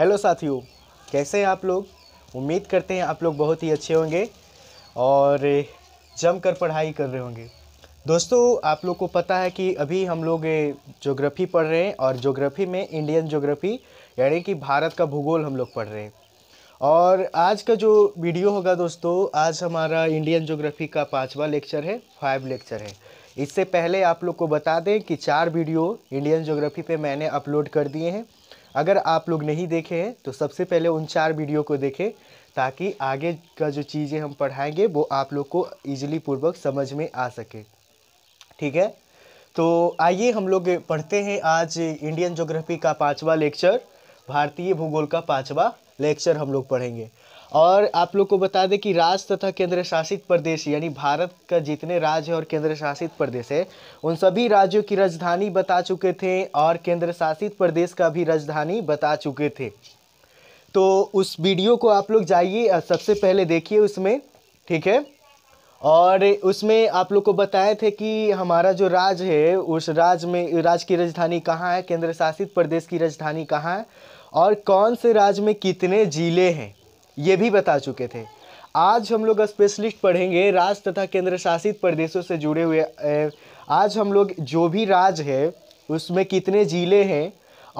Hello साथियों कैसे हैं आप लोग उम्मीद करते हैं आप लोग बहुत ही अच्छे होंगे और जमकर पढ़ाई कर रहे होंगे दोस्तों आप लोग को पता है कि अभी हम लोग ज्योग्राफी पढ़ रहे हैं और ज्योग्राफी में इंडियन ज्योग्राफी यानी कि भारत का भूगोल हम लोग पढ़ रहे हैं और आज का जो वीडियो होगा दोस्तों आज हमारा इंडियन ज्योग्राफी का पाँचवा लेक्चर है फाइव लेक्चर है इससे पहले आप लोग को बता दें कि चार वीडियो इंडियन ज्योग्राफी पे मैंने अपलोड कर दिए हैं अगर आप लोग नहीं देखे हैं तो सबसे पहले उन चार वीडियो को देखें ताकि आगे का जो चीज़ें हम पढ़ाएंगे वो आप लोग को ईजिली पूर्वक समझ में आ सके ठीक है तो आइए हम लोग पढ़ते हैं आज इंडियन ज्योग्राफी का पाँचवा लेक्चर भारतीय भूगोल का पाँचवा लेक्चर हम लोग पढ़ेंगे और आप लोग को बता दें कि राज्य तथा केंद्र शासित प्रदेश यानी भारत का जितने राज्य और केंद्र शासित प्रदेश है उन सभी राज्यों की राजधानी बता चुके थे और केंद्र शासित प्रदेश का भी राजधानी बता चुके थे तो उस वीडियो को आप लोग जाइए सबसे पहले देखिए उसमें ठीक है और उसमें आप लोग को बताए थे कि हमारा जो राज्य है उस राज्य में राज्य की राजधानी कहाँ है केंद्र शासित प्रदेश की राजधानी कहाँ है और कौन से राज्य में कितने ज़िले हैं ये भी बता चुके थे आज हम लोग स्पेशलिस्ट पढ़ेंगे राज्य तथा केंद्र शासित प्रदेशों से जुड़े हुए आज हम लोग जो भी राज्य है उसमें कितने ज़िले हैं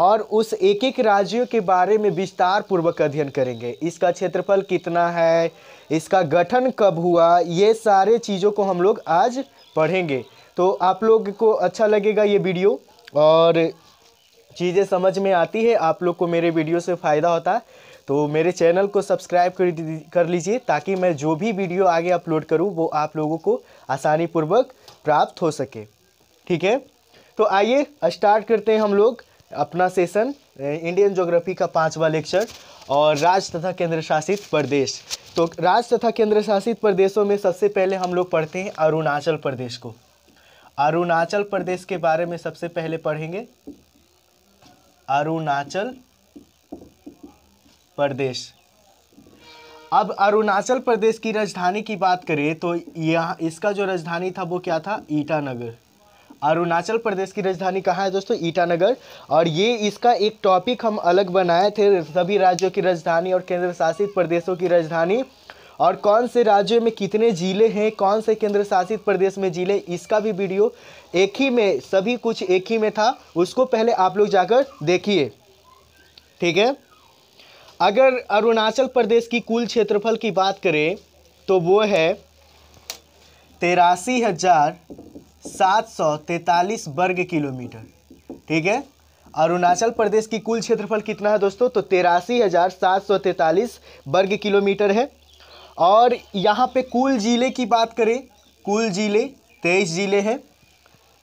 और उस एक एक राज्यों के बारे में विस्तार पूर्वक अध्ययन करेंगे इसका क्षेत्रफल कितना है इसका गठन कब हुआ ये सारे चीज़ों को हम लोग आज पढ़ेंगे तो आप लोग को अच्छा लगेगा ये वीडियो और चीज़ें समझ में आती है आप लोग को मेरे वीडियो से फ़ायदा होता है तो मेरे चैनल को सब्सक्राइब कर कर लीजिए ताकि मैं जो भी वीडियो आगे अपलोड करूँ वो आप लोगों को आसानीपूर्वक प्राप्त हो सके ठीक है तो आइए स्टार्ट करते हैं हम लोग अपना सेशन इंडियन ज्योग्राफी का पांचवा लेक्चर और राज्य तथा केंद्र शासित प्रदेश तो राज्य तथा केंद्र शासित प्रदेशों में सबसे पहले हम लोग पढ़ते हैं अरुणाचल प्रदेश को अरुणाचल प्रदेश के बारे में सबसे पहले पढ़ेंगे अरुणाचल प्रदेश अब अरुणाचल प्रदेश की राजधानी की बात करें तो यहाँ इसका जो राजधानी था वो क्या था ईटानगर अरुणाचल प्रदेश की राजधानी कहाँ है दोस्तों ईटानगर और ये इसका एक टॉपिक हम अलग बनाए थे सभी राज्यों की राजधानी और केंद्र शासित प्रदेशों की राजधानी और कौन से राज्यों में कितने ज़िले हैं कौन से केंद्र शासित प्रदेश में ज़िले इसका भी वीडियो एक ही में सभी कुछ एक ही में था उसको पहले आप लोग जाकर देखिए ठीक है अगर अरुणाचल प्रदेश की कुल क्षेत्रफल की बात करें तो वो है तेरासी हज़ार सात सौ तैतालीस वर्ग किलोमीटर ठीक है अरुणाचल प्रदेश की कुल क्षेत्रफल कितना है दोस्तों तो तेरासी हज़ार सात सौ तैंतालीस वर्ग किलोमीटर है और यहाँ पे कुल ज़िले की बात करें कुल ज़िले तेईस ज़िले हैं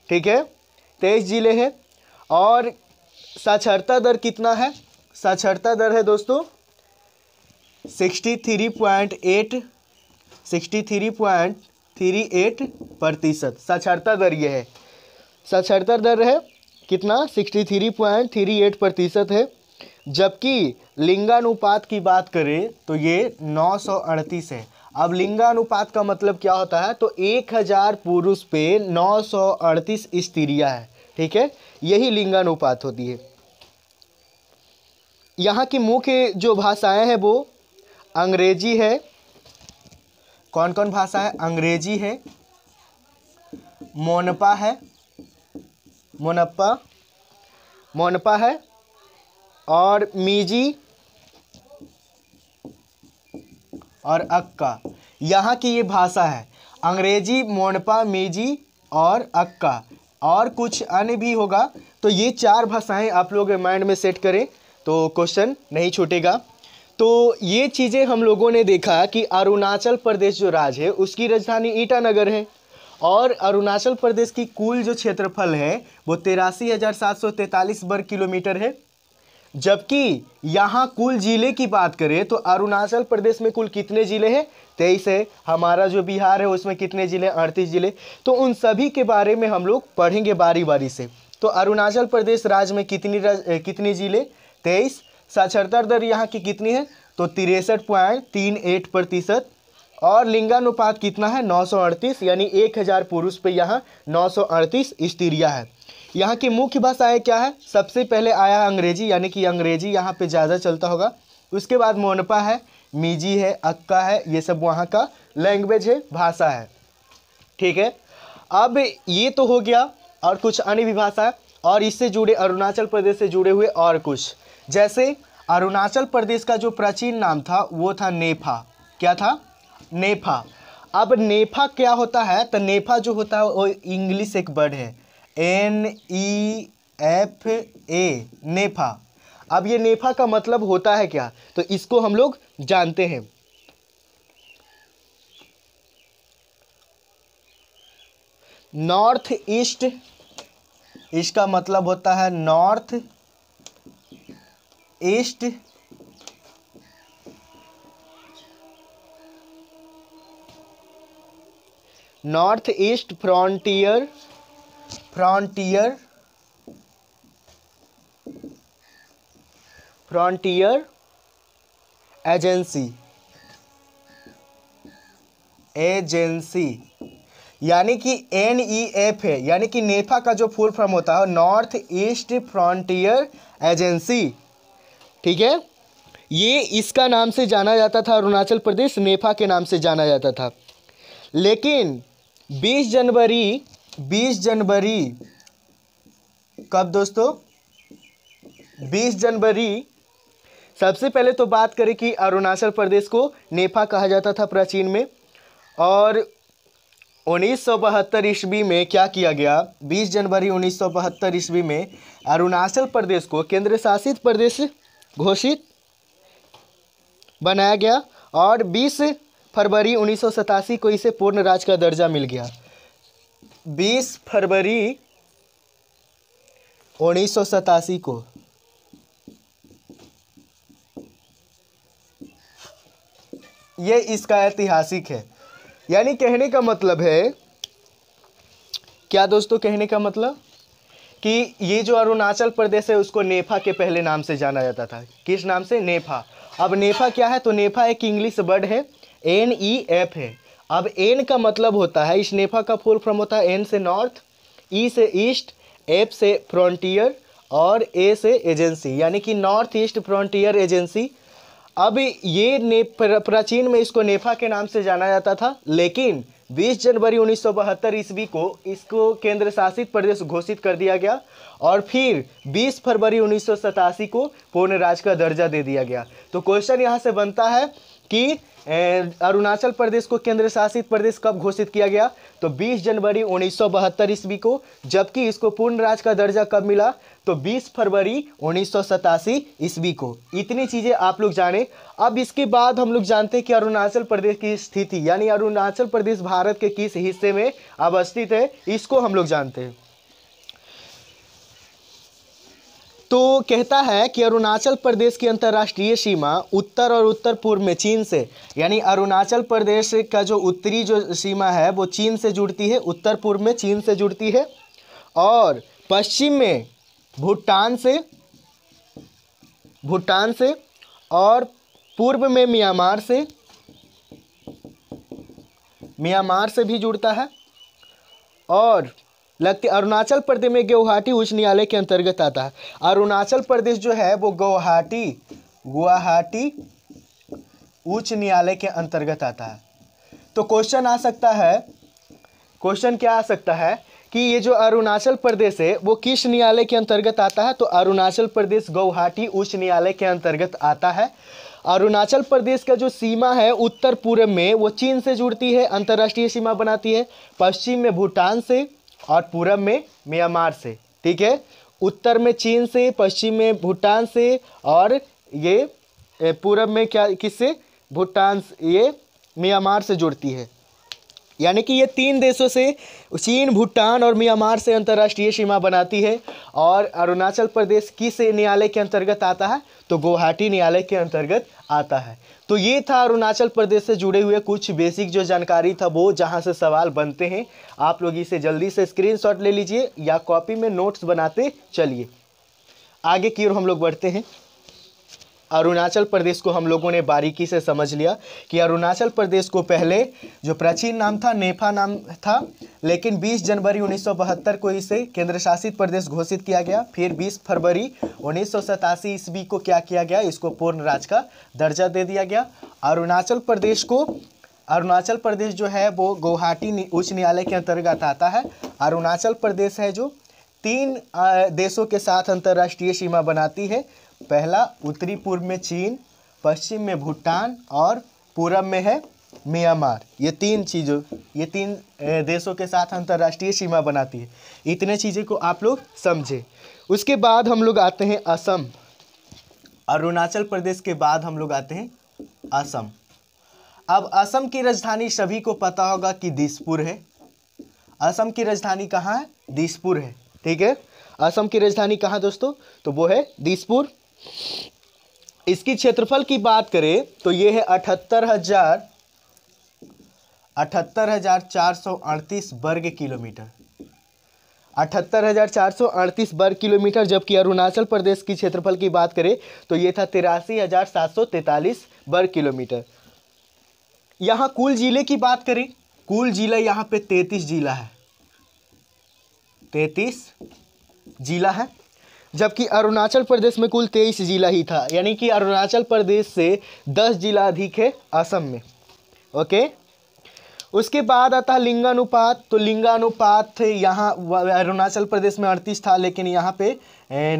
ठीक है तेईस ज़िले हैं और साक्षरता दर कितना है साक्षरता दर है दोस्तों sixty three point eight sixty three point three eight प्रतिशत साक्षरता दर यह है साक्षरता दर है कितना sixty three point three eight प्रतिशत है जबकि लिंगानुपात की बात करें तो ये नौ सौ अड़तीस है अब लिंगानुपात का मतलब क्या होता है तो एक हज़ार पुरुष पे नौ सौ अड़तीस स्त्रियाँ है ठीक है यही लिंगानुपात होती है यहाँ की मुख्य जो भाषाएं हैं वो अंग्रेजी है कौन कौन भाषा है अंग्रेजी है मोनपा है मोनप्पा मोनपा है और मीजी और अक्का यहाँ की ये भाषा है अंग्रेजी मोनपा मीजी और अक्का और कुछ अन्य भी होगा तो ये चार भाषाएं आप लोग माइंड में सेट करें तो क्वेश्चन नहीं छूटेगा तो ये चीज़ें हम लोगों ने देखा कि अरुणाचल प्रदेश जो राज्य है उसकी राजधानी ईटानगर है और अरुणाचल प्रदेश की कुल जो क्षेत्रफल है वो तिरासी हज़ार सात सौ तैंतालीस वर्ग किलोमीटर है जबकि यहाँ कुल ज़िले की बात करें तो अरुणाचल प्रदेश में कुल कितने ज़िले हैं तेईस है हमारा जो बिहार है उसमें कितने ज़िले हैं अड़तीस ज़िले तो उन सभी के बारे में हम लोग पढ़ेंगे बारी बारी से तो अरुणाचल प्रदेश राज्य में कितनी राज, कितने ज़िले तेईस साक्षरता दर यहाँ की कितनी है तो तिरसठ पॉइंट तीन एट प्रतिशत और लिंगानुपात कितना है नौ सौ अड़तीस यानी एक हज़ार पुरुष पे यहाँ नौ सौ अड़तीस स्त्रियाँ है यहाँ की मुख्य भाषाएँ क्या है सबसे पहले आया अंग्रेजी यानी कि अंग्रेजी यहाँ पर ज़्यादा चलता होगा उसके बाद मोनपा है मीजी है अक्का है ये सब वहाँ का लैंग्वेज है भाषा है ठीक है अब ये तो हो गया और कुछ अन्य भी भाषा और इससे जुड़े अरुणाचल प्रदेश से जुड़े हुए और कुछ जैसे अरुणाचल प्रदेश का जो प्राचीन नाम था वो था नेफा क्या था नेफा अब नेफा क्या होता है तो नेफा जो होता है वो इंग्लिश एक वर्ड है एन ई एफ ए नेफा अब ये नेफा का मतलब होता है क्या तो इसको हम लोग जानते हैं नॉर्थ ईस्ट इसका मतलब होता है north east north east frontier frontier frontier agency agency यानी कि एन ई एफ है यानी कि नेफा का जो फुल फॉर्म होता है नॉर्थ ईस्ट फ्रॉन्टियर एजेंसी ठीक है ये इसका नाम से जाना जाता था अरुणाचल प्रदेश नेफा के नाम से जाना जाता था लेकिन 20 जनवरी 20 जनवरी कब दोस्तों 20 जनवरी सबसे पहले तो बात करें कि अरुणाचल प्रदेश को नेफा कहा जाता था प्राचीन में और बहत्तर ईस्वी में क्या किया गया 20 जनवरी बहत्तर ईस्वी में अरुणाचल प्रदेश को केंद्र शासित प्रदेश घोषित बनाया गया और 20 फरवरी उन्नीस को इसे पूर्ण राज्य का दर्जा मिल गया 20 फरवरी उन्नीस को यह इसका ऐतिहासिक है यानी कहने का मतलब है क्या दोस्तों कहने का मतलब कि ये जो अरुणाचल प्रदेश है उसको नेफा के पहले नाम से जाना जाता था किस नाम से नेफा अब नेफा क्या है तो नेफा एक इंग्लिश वर्ड है एन ई एफ है अब एन का मतलब होता है इस नेफा का फुल फॉर्म होता है एन से नॉर्थ ई e से ईस्ट एफ से फ्रंटियर और ए से एजेंसी यानी कि नॉर्थ ईस्ट फ्रंटियर एजेंसी अब ये ने प्राचीन में इसको नेफा के नाम से जाना जाता था लेकिन 20 जनवरी बहत्तर ईस्वी को इसको केंद्र शासित प्रदेश घोषित कर दिया गया और फिर 20 फरवरी उन्नीस को पूर्ण राज्य का दर्जा दे दिया गया तो क्वेश्चन यहाँ से बनता है कि अरुणाचल प्रदेश को केंद्र शासित प्रदेश कब घोषित किया गया तो 20 जनवरी उन्नीस ईस्वी को जबकि इसको पूर्ण राज्य का दर्जा कब मिला तो 20 फरवरी उन्नीस ईस्वी को इतनी चीज़ें आप लोग जाने अब इसके बाद हम लोग जानते हैं कि अरुणाचल प्रदेश की स्थिति यानी अरुणाचल प्रदेश भारत के किस हिस्से में अवस्थित है इसको हम लोग जानते हैं तो कहता है कि अरुणाचल प्रदेश की अंतर्राष्ट्रीय सीमा उत्तर और उत्तर पूर्व में चीन से यानी अरुणाचल प्रदेश का जो उत्तरी जो सीमा है वो चीन से जुड़ती है उत्तर पूर्व में चीन से जुड़ती है और पश्चिम में भूटान से भूटान से और पूर्व में म्यांमार से म्यांमार से भी जुड़ता है और लगते अरुणाचल प्रदेश में गुवाहाटी उच्च न्यायालय के अंतर्गत आता है अरुणाचल प्रदेश जो है वो गुवाहाटी गुवाहाटी उच्च न्यायालय के अंतर्गत आता है तो क्वेश्चन आ सकता है क्वेश्चन क्या आ सकता है कि ये जो अरुणाचल प्रदेश है वो किस न्यायालय के अंतर्गत आता है तो अरुणाचल प्रदेश गुवाहाटी उच्च न्यायालय के अंतर्गत आता है अरुणाचल प्रदेश का जो सीमा है उत्तर पूर्व में वो चीन से जुड़ती है अंतर्राष्ट्रीय सीमा बनाती है पश्चिम में भूटान से और पूरब में म्यांमार से ठीक है उत्तर में चीन से पश्चिम में भूटान से और ये पूरब में क्या किससे भूटान ये म्यांमार से जुड़ती है यानी कि ये तीन देशों से चीन भूटान और म्यांमार से अंतर्राष्ट्रीय सीमा बनाती है और अरुणाचल प्रदेश किस न्यायालय के अंतर्गत आता है तो गुवाहाटी न्यायालय के अंतर्गत आता है तो ये था अरुणाचल प्रदेश से जुड़े हुए कुछ बेसिक जो जानकारी था वो जहाँ से सवाल बनते हैं आप लोग इसे जल्दी से स्क्रीनशॉट ले लीजिए या कॉपी में नोट्स बनाते चलिए आगे की ओर हम लोग बढ़ते हैं अरुणाचल प्रदेश को हम लोगों ने बारीकी से समझ लिया कि अरुणाचल प्रदेश को पहले जो प्राचीन नाम था नेफा नाम था लेकिन 20 जनवरी 1972 को इसे केंद्र शासित प्रदेश घोषित किया गया फिर 20 फरवरी उन्नीस ईस्वी को क्या किया गया इसको पूर्ण राज्य का दर्जा दे दिया गया अरुणाचल प्रदेश को अरुणाचल प्रदेश जो है वो गुवाहाटी उच्च न्यायालय के अंतर्गत आता है अरुणाचल प्रदेश है जो तीन देशों के साथ अंतर्राष्ट्रीय सीमा बनाती है पहला उत्तरी पूर्व में चीन पश्चिम में भूटान और पूरब में है म्यांमार ये तीन चीज़ों ये तीन देशों के साथ अंतर्राष्ट्रीय सीमा बनाती है इतने चीज़ें को आप लोग समझें उसके बाद हम लोग आते हैं असम अरुणाचल प्रदेश के बाद हम लोग आते हैं असम अब असम की राजधानी सभी को पता होगा कि दिसपुर है असम की राजधानी कहाँ है दिसपुर है ठीक है असम की राजधानी कहाँ दोस्तों तो वो है दिसपुर इसकी क्षेत्रफल की बात करें तो ये है अठहत्तर हजार अठहत्तर हजार चार सौ अड़तीस वर्ग किलोमीटर अठहत्तर हजार चार सौ अड़तीस वर्ग किलोमीटर जबकि अरुणाचल प्रदेश की क्षेत्रफल की बात करें तो ये था तिरासी हजार सात सौ तैतालीस वर्ग किलोमीटर यहाँ कुल जिले की बात करें कुल जिला यहाँ पे तैतीस जिला है तैतीस जिला है जबकि अरुणाचल प्रदेश में कुल तेईस जिला ही था यानी कि अरुणाचल प्रदेश से दस जिला अधिक है असम में ओके उसके बाद आता है लिंगानुपात तो लिंगानुपात यहाँ अरुणाचल प्रदेश में अड़तीस था लेकिन यहाँ पे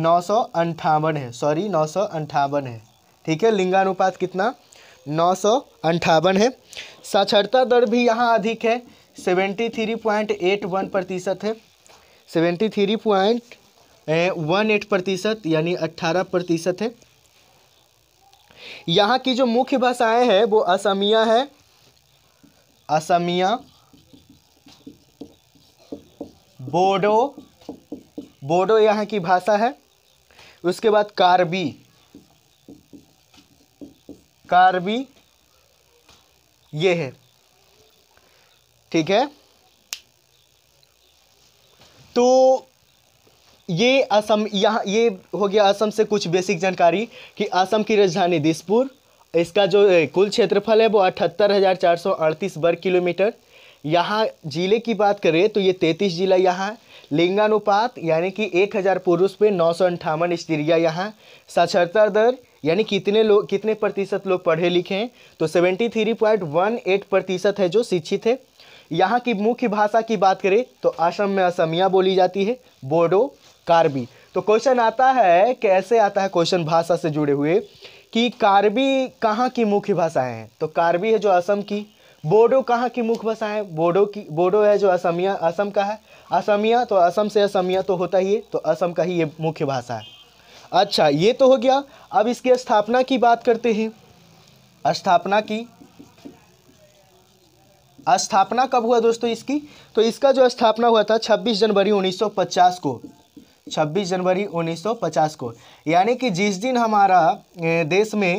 नौ सौ अंठावन है सॉरी नौ सौ अंठावन है ठीक है लिंगानुपात कितना नौ सौ अंठावन है साक्षरता दर भी यहाँ अधिक है seventy three point eight one प्रतिशत है seventy three point one eight प्रतिशत यानी अट्ठारह प्रतिशत है यहाँ की जो मुख्य भाषाएं हैं वो असमिया है असमिया बोडो बोडो यहाँ की भाषा है उसके बाद कार्बी कार्बी ये है ठीक है तो ये असम यहाँ ये हो गया असम से कुछ बेसिक जानकारी कि असम की राजधानी दिसपुर इसका जो कुल क्षेत्रफल है वो अठहत्तर हज़ार चार सौ अड़तीस वर्ग किलोमीटर यहाँ ज़िले की बात करें तो ये तैंतीस जिला यहाँ है लिंगानुपात यानी कि एक हज़ार पुरुष पे नौ सौ अंठावन स्त्रियाँ यहाँ साक्षरता दर यानी कितने लोग कितने प्रतिशत लोग पढ़े लिखे हैं तो seventy three point one eight प्रतिशत है जो शिक्षित है यहाँ की मुख्य भाषा की बात करें तो असम में असमिया बोली जाती है बोडो कार्बी तो क्वेश्चन आता है कैसे आता है क्वेश्चन भाषा से जुड़े हुए कि कार्बी कहाँ की मुख्य भाषाएं हैं तो कार्बी है जो असम की बोडो कहाँ की मुख्य भाषा है बोडो की बोडो है जो असमिया असम का है असमिया तो असम से असमिया तो होता ही है तो असम का ही ये मुख्य भाषा है अच्छा ये तो हो गया अब इसकी स्थापना की बात करते हैं स्थापना की स्थापना कब हुआ दोस्तों इसकी तो इसका जो स्थापना हुआ था 26 जनवरी 1950 को 26 जनवरी 1950 को यानी कि जिस दिन हमारा देश में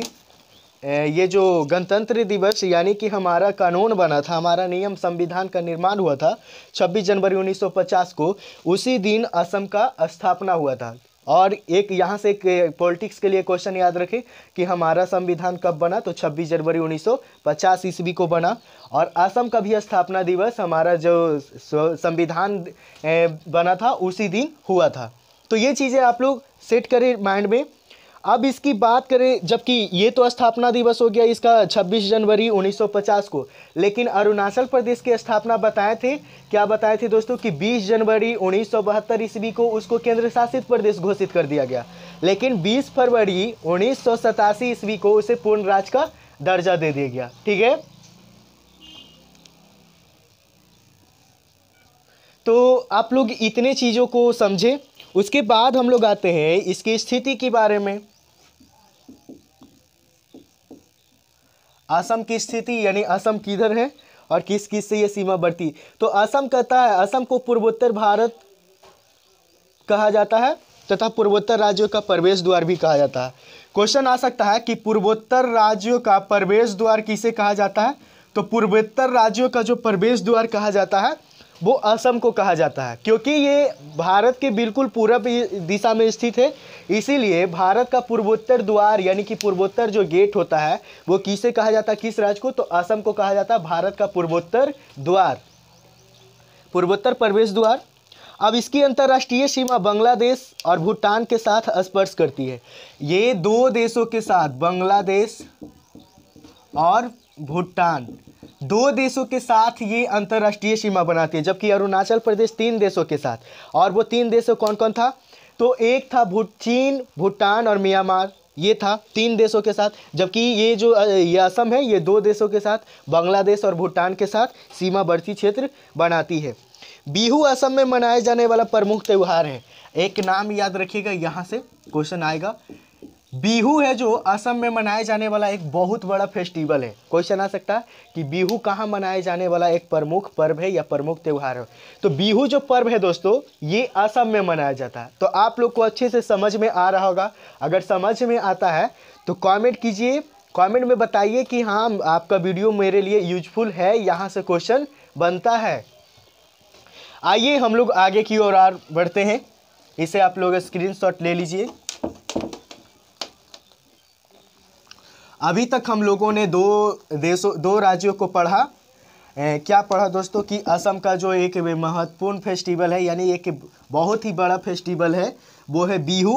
ये जो गणतंत्र दिवस यानी कि हमारा कानून बना था हमारा नियम संविधान का निर्माण हुआ था 26 जनवरी 1950 को उसी दिन असम का स्थापना हुआ था और एक यहाँ से एक पॉलिटिक्स के लिए क्वेश्चन याद रखें कि हमारा संविधान कब बना तो 26 जनवरी 1950 ईस्वी को बना और असम का भी स्थापना दिवस हमारा जो संविधान बना था उसी दिन हुआ था तो ये चीज़ें आप लोग सेट करें माइंड में अब इसकी बात करें जबकि ये तो स्थापना दिवस हो गया इसका 26 जनवरी 1950 को लेकिन अरुणाचल प्रदेश की स्थापना बताए थे क्या बताए थे दोस्तों कि 20 जनवरी उन्नीस ईस्वी को उसको केंद्र शासित प्रदेश घोषित कर दिया गया लेकिन 20 फरवरी उन्नीस ईस्वी को उसे पूर्ण राज्य का दर्जा दे दिया गया ठीक है तो आप लोग इतने चीज़ों को समझें उसके बाद हम लोग आते हैं इसकी स्थिति के बारे में असम की स्थिति यानी असम किधर है और किस किस से ये सीमा बढ़ती तो असम कहता है असम को पूर्वोत्तर भारत कहा जाता है तथा पूर्वोत्तर राज्यों का प्रवेश द्वार भी कहा जाता है क्वेश्चन आ सकता है कि पूर्वोत्तर राज्यों का प्रवेश द्वार किसे कहा जाता है तो पूर्वोत्तर राज्यों का जो प्रवेश द्वार कहा जाता है वो असम को कहा जाता है क्योंकि ये भारत के बिल्कुल पूर्व दिशा में स्थित है इसीलिए भारत का पूर्वोत्तर द्वार यानी कि पूर्वोत्तर जो गेट होता है वो किसे कहा जाता है किस राज्य को तो असम को कहा जाता है भारत का पूर्वोत्तर द्वार पूर्वोत्तर प्रवेश द्वार अब इसकी अंतर्राष्ट्रीय सीमा बांग्लादेश और भूटान के साथ स्पर्श करती है ये दो देशों के साथ बांग्लादेश और भूटान दो देशों के साथ ये अंतर्राष्ट्रीय सीमा बनाती है जबकि अरुणाचल प्रदेश तीन देशों के साथ और वो तीन देशों कौन कौन था तो एक था भू चीन भूटान और म्यांमार ये था तीन देशों के साथ जबकि ये जो ये असम है ये दो देशों के साथ बांग्लादेश और भूटान के साथ सीमावर्ती क्षेत्र बनाती है बिहू असम में मनाए जाने वाला प्रमुख त्यौहार है एक नाम याद रखिएगा यहाँ से क्वेश्चन आएगा बिहू है जो असम में मनाया जाने वाला एक बहुत बड़ा फेस्टिवल है क्वेश्चन आ सकता है कि बिहू कहाँ मनाया जाने वाला एक प्रमुख पर्व है या प्रमुख त्यौहार है तो बिहू जो पर्व है दोस्तों ये असम में मनाया जाता है तो आप लोग को अच्छे से समझ में आ रहा होगा अगर समझ में आता है तो कॉमेंट कीजिए कॉमेंट में बताइए कि हाँ आपका वीडियो मेरे लिए यूजफुल है यहाँ से क्वेश्चन बनता है आइए हम लोग आगे की ओर और बढ़ते हैं इसे आप लोग स्क्रीन ले लीजिए अभी तक हम लोगों ने दो देशों दो राज्यों को पढ़ा ए, क्या पढ़ा दोस्तों कि असम का जो एक महत्वपूर्ण फेस्टिवल है यानी एक बहुत ही बड़ा फेस्टिवल है वो है बीहू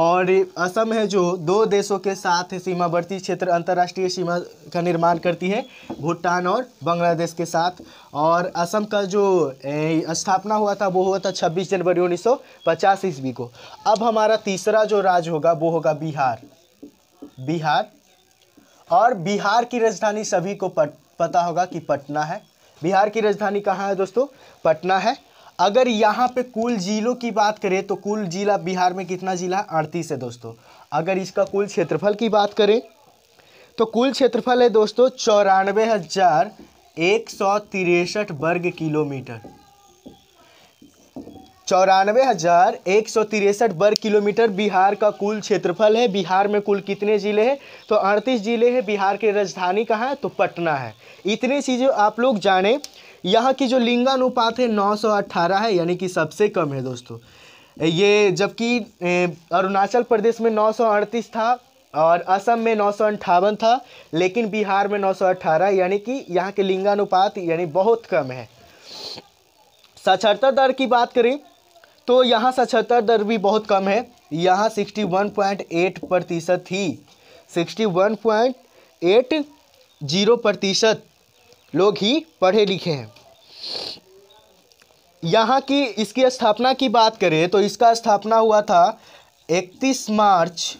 और असम है जो दो देशों के साथ सीमावर्ती क्षेत्र अंतर्राष्ट्रीय सीमा का निर्माण करती है भूटान और बांग्लादेश के साथ और असम का जो स्थापना हुआ था वो हुआ था 26 जनवरी उन्नीस ईस्वी को अब हमारा तीसरा जो राज्य होगा वो होगा बिहार बिहार और बिहार की राजधानी सभी को पत, पता होगा कि पटना है बिहार की राजधानी कहाँ है दोस्तों पटना है अगर यहाँ पे कुल जिलों की बात करें तो कुल जिला बिहार में कितना जिला है अड़तीस है दोस्तों अगर इसका कुल क्षेत्रफल की बात करें तो कुल क्षेत्रफल है दोस्तों चौरानवे हज़ार एक सौ तिरसठ वर्ग किलोमीटर चौरानवे हज़ार एक सौ तिरसठ वर्ग किलोमीटर बिहार का कुल क्षेत्रफल है बिहार में कुल कितने ज़िले हैं तो अड़तीस ज़िले हैं बिहार की राजधानी कहाँ है तो पटना है इतनी चीज़ें आप लोग जानें यहाँ की जो लिंगानुपात है नौ सौ अट्ठारह है यानी कि सबसे कम है दोस्तों ये जबकि अरुणाचल प्रदेश में नौ था और असम में नौ था लेकिन बिहार में नौ यानी कि यहाँ के लिंगानुपात यानी बहुत कम है साक्षरता दर की बात करें तो यहाँ साक्षरता दर भी बहुत कम है यहाँ 61.8 प्रतिशत थी एट जीरो प्रतिशत लोग ही पढ़े लिखे हैं यहाँ की इसकी स्थापना की बात करें तो इसका स्थापना हुआ था 31 मार्च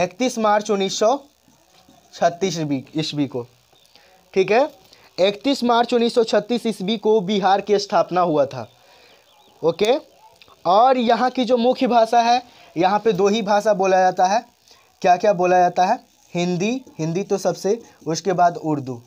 31 मार्च उन्नीस सौ छत्तीस ईस्वी को ठीक है 31 मार्च 1936 ईस्वी को बिहार की स्थापना हुआ था ओके और यहाँ की जो मुख्य भाषा है यहाँ पे दो ही भाषा बोला जाता है क्या क्या बोला जाता है हिंदी हिंदी तो सबसे उसके बाद उर्दू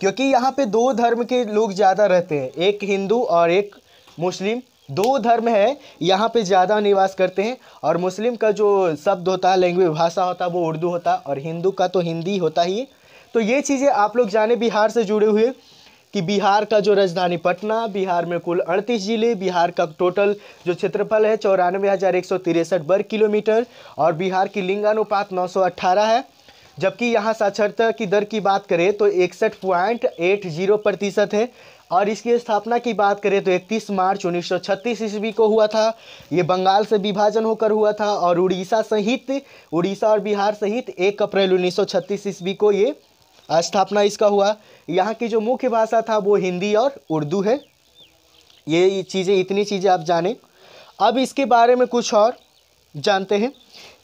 क्योंकि यहाँ पे दो धर्म के लोग ज़्यादा रहते हैं एक हिंदू और एक मुस्लिम दो धर्म है यहाँ पे ज़्यादा निवास करते हैं और मुस्लिम का जो शब्द होता है लैंग्वेज भाषा होता है वो उर्दू होता है और हिंदू का तो हिंदी होता ही तो ये चीज़ें आप लोग जाने बिहार से जुड़े हुए कि बिहार का जो राजधानी पटना बिहार में कुल अड़तीस जिले बिहार का टोटल जो क्षेत्रफल है चौरानवे हज़ार एक सौ तिरसठ वर्ग किलोमीटर और बिहार की लिंगानुपात नौ सौ अट्ठारह है जबकि यहाँ साक्षरता की दर की बात करें तो इकसठ पॉइंट एट जीरो प्रतिशत है और इसकी स्थापना की बात करें तो 31 मार्च 1936 ईस्वी को हुआ था ये बंगाल से विभाजन होकर हुआ था और उड़ीसा सहित उड़ीसा और बिहार सहित 1 अप्रैल 1936 ईस्वी को ये स्थापना इसका हुआ यहाँ की जो मुख्य भाषा था वो हिंदी और उर्दू है ये चीज़ें इतनी चीज़ें आप जानें अब इसके बारे में कुछ और जानते हैं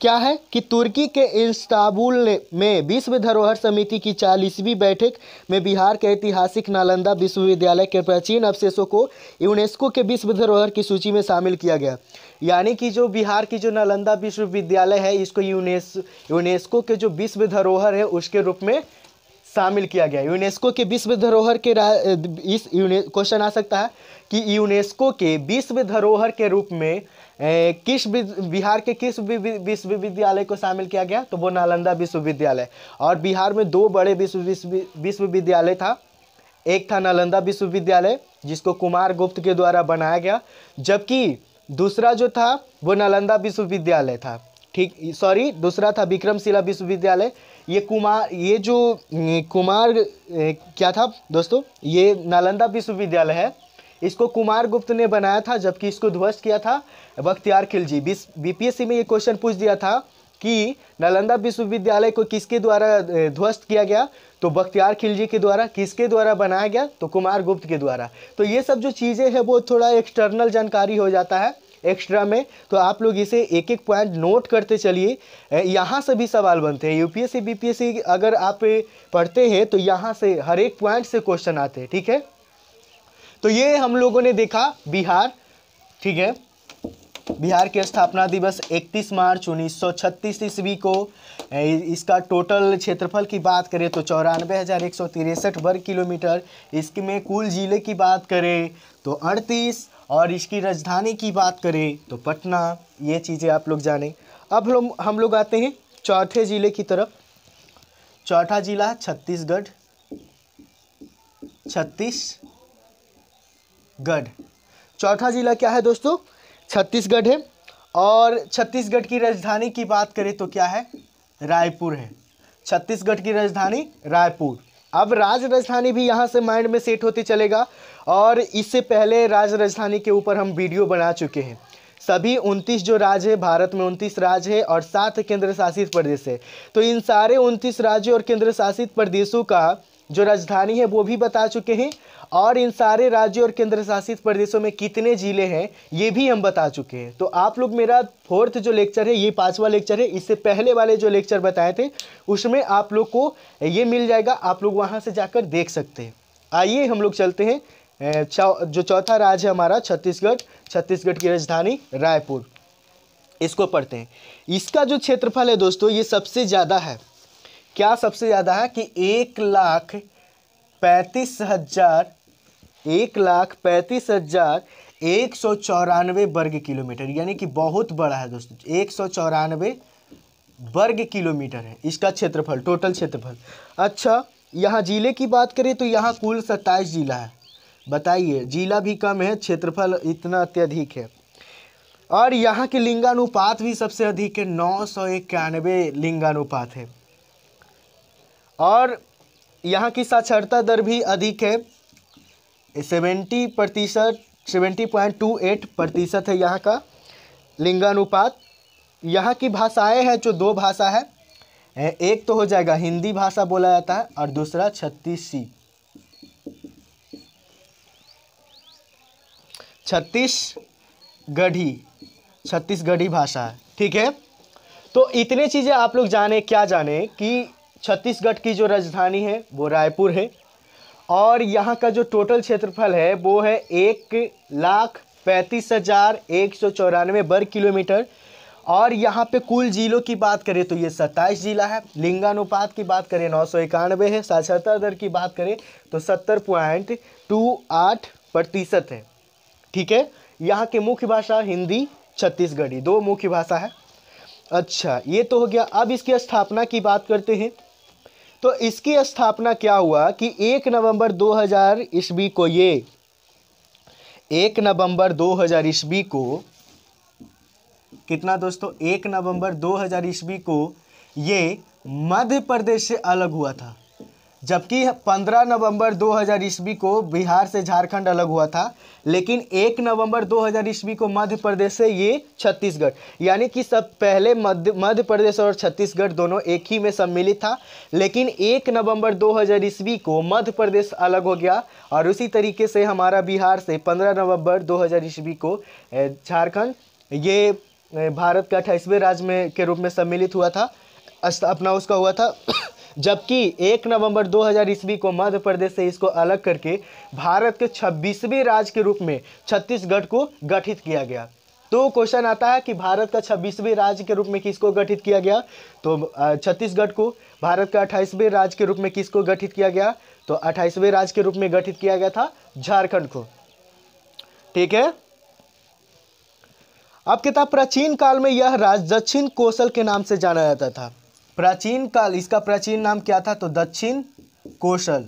क्या है कि तुर्की के इस्ताबुल में विश्व धरोहर समिति की चालीसवीं बैठक में बिहार के ऐतिहासिक नालंदा विश्वविद्यालय के प्राचीन अवशेषों को यूनेस्को के विश्व धरोहर की सूची में शामिल किया गया यानी कि जो बिहार की जो नालंदा विश्वविद्यालय है इसको यूनेस यूनेस्को के जो विश्व धरोहर है उसके रूप में शामिल किया गया यूनेस्को के विश्व धरोहर के इस क्वेश्चन आ सकता है कि यूनेस्को के विश्व धरोहर के रूप में ए, किस बिहार के किस विश्वविद्यालय को शामिल किया गया तो वो नालंदा विश्वविद्यालय और बिहार में दो बड़े विश्व विश्वविद्यालय था एक था नालंदा विश्वविद्यालय जिसको कुमार गुप्त के द्वारा बनाया गया जबकि दूसरा जो था वो नालंदा विश्वविद्यालय था ठीक सॉरी दूसरा था विक्रमशिला विश्वविद्यालय ये कुमार ये जो कुमार क्या था दोस्तों ये नालंदा विश्वविद्यालय है इसको कुमार गुप्त ने बनाया था जबकि इसको ध्वस्त किया था बख्तियार खिलजी बीपीएससी में ये क्वेश्चन पूछ दिया था कि नालंदा विश्वविद्यालय को किसके द्वारा ध्वस्त किया गया तो बख्तियार खिलजी के द्वारा किसके द्वारा बनाया गया तो कुमार गुप्त के द्वारा तो ये सब जो चीज़ें हैं वो थोड़ा एक्सटर्नल जानकारी हो जाता है एक्स्ट्रा में तो आप लोग इसे एक एक पॉइंट नोट करते चलिए यहाँ से भी सवाल बनते हैं यूपीएससी बीपीएससी अगर आप पढ़ते हैं तो यहाँ से हर एक पॉइंट से क्वेश्चन आते हैं ठीक है तो ये हम लोगों ने देखा बिहार ठीक है बिहार के स्थापना दिवस 31 मार्च 1936 ईस्वी को इसका टोटल क्षेत्रफल की बात करें तो चौरानवे हज़ार एक सौ तिरसठ वर्ग किलोमीटर इसमें कुल ज़िले की बात करें तो अड़तीस और इसकी राजधानी की बात करें तो पटना ये चीज़ें आप लोग जाने अब हम हम लोग आते हैं चौथे ज़िले की तरफ चौथा ज़िला छत्तीसगढ़ छत्तीसगढ़ चौथा ज़िला क्या है दोस्तों छत्तीसगढ़ है और छत्तीसगढ़ की राजधानी की बात करें तो क्या है रायपुर है छत्तीसगढ़ की राजधानी रायपुर अब राज राजधानी भी यहाँ से माइंड में सेट होते चलेगा और इससे पहले राज राजधानी के ऊपर हम वीडियो बना चुके हैं सभी 29 जो राज्य है भारत में 29 राज्य है और सात केंद्र शासित प्रदेश है तो इन सारे 29 राज्यों और केंद्र शासित प्रदेशों का जो राजधानी है वो भी बता चुके हैं और इन सारे राज्यों और केंद्र शासित प्रदेशों में कितने ज़िले हैं ये भी हम बता चुके हैं तो आप लोग मेरा फोर्थ जो लेक्चर है ये पांचवा लेक्चर है इससे पहले वाले जो लेक्चर बताए थे उसमें आप लोग को ये मिल जाएगा आप लोग वहाँ से जाकर देख सकते हैं आइए हम लोग चलते हैं जो चौथा राज्य है हमारा छत्तीसगढ़ छत्तीसगढ़ की राजधानी रायपुर इसको पढ़ते हैं इसका जो क्षेत्रफल है दोस्तों ये सबसे ज़्यादा है क्या सबसे ज़्यादा है कि एक लाख पैंतीस हजार एक लाख पैंतीस हजार एक सौ चौरानवे वर्ग किलोमीटर यानी कि बहुत बड़ा है दोस्तों एक सौ चौरानवे वर्ग किलोमीटर है इसका क्षेत्रफल टोटल क्षेत्रफल अच्छा यहाँ ज़िले की बात करें तो यहाँ कुल सत्ताईस ज़िला है बताइए जिला भी कम है क्षेत्रफल इतना अत्यधिक है और यहाँ के लिंगानुपात भी सबसे अधिक है नौ सौ इक्यानवे लिंगानुपात है और यहाँ की साक्षरता दर भी अधिक है सेवेंटी प्रतिशत सेवेंटी पॉइंट टू एट प्रतिशत है यहाँ का लिंगानुपात यहाँ की भाषाएं हैं जो दो भाषा है एक तो हो जाएगा हिंदी भाषा बोला जाता है और दूसरा छत्तीसी छत्तीसगढ़ी छत्तीसगढ़ी भाषा है ठीक है तो इतने चीज़ें आप लोग जाने क्या जाने कि छत्तीसगढ़ की जो राजधानी है वो रायपुर है और यहाँ का जो टोटल क्षेत्रफल है वो है एक लाख पैंतीस हज़ार एक सौ चौरानवे वर्ग किलोमीटर और यहाँ पे कुल जिलों की बात करें तो ये सत्ताईस जिला है लिंगानुपात की बात करें नौ सौ इक्यानवे है साक्षरता दर की बात करें तो सत्तर पॉइंट टू आठ प्रतिशत है ठीक है यहाँ की मुख्य भाषा हिंदी छत्तीसगढ़ी दो मुख्य भाषा है अच्छा ये तो हो गया अब इसकी स्थापना की बात करते हैं तो इसकी स्थापना क्या हुआ कि एक नवंबर 2000 हज़ार ईस्वी को ये एक नवंबर 2000 हज़ार ईस्वी को कितना दोस्तों एक नवंबर 2000 हज़ार ईस्वी को ये मध्य प्रदेश से अलग हुआ था जबकि 15 नवंबर 2000 ईस्वी को बिहार से झारखंड अलग हुआ था लेकिन 1 नवंबर 2000 ईस्वी को मध्य प्रदेश से ये छत्तीसगढ़ यानी कि सब पहले मध्य मध्य प्रदेश और छत्तीसगढ़ दोनों एक ही में सम्मिलित था लेकिन 1 नवंबर 2000 ईस्वी को मध्य प्रदेश अलग हो गया और उसी तरीके से हमारा बिहार से 15 नवंबर 2000 ईस्वी को झारखंड ये भारत का अट्ठाईसवें राज्य में के रूप में सम्मिलित हुआ था अपना उसका हुआ था जबकि 1 नवंबर 2000 ईस्वी को मध्य प्रदेश से इसको अलग करके भारत के 26वें राज्य के रूप में छत्तीसगढ़ को गठित किया गया तो क्वेश्चन आता है कि भारत का 26वें राज्य के रूप में किसको गठित किया गया तो छत्तीसगढ़ को भारत का 28वें राज्य के रूप में किसको गठित किया गया तो 28वें राज्य के रूप में गठित किया गया था झारखंड को ठीक है अब किताब प्राचीन काल में यह राज्य दक्षिण कोसल के नाम से जाना जाता था प्राचीन काल इसका प्राचीन नाम क्या था तो दक्षिण कौशल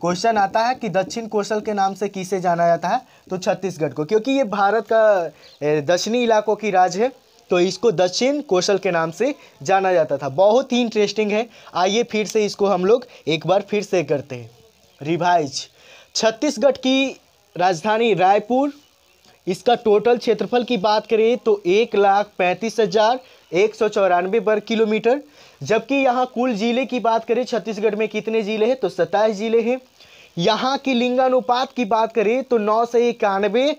क्वेश्चन आता है कि दक्षिण कौशल के नाम से किसे जाना जाता है तो छत्तीसगढ़ को क्योंकि ये भारत का दक्षिणी इलाकों की राज है तो इसको दक्षिण कौशल के नाम से जाना जाता था बहुत ही इंटरेस्टिंग है आइए फिर से इसको हम लोग एक बार फिर से करते हैं रिवाइज छत्तीसगढ़ की राजधानी रायपुर इसका टोटल क्षेत्रफल की बात करें तो एक लाख पैंतीस हज़ार एक सौ चौरानवे वर्ग किलोमीटर जबकि यहाँ कुल जिले की बात करें छत्तीसगढ़ में कितने जिले हैं तो सत्ताईस जिले हैं यहाँ की लिंगानुपात की बात करें तो नौ से इक्यानवे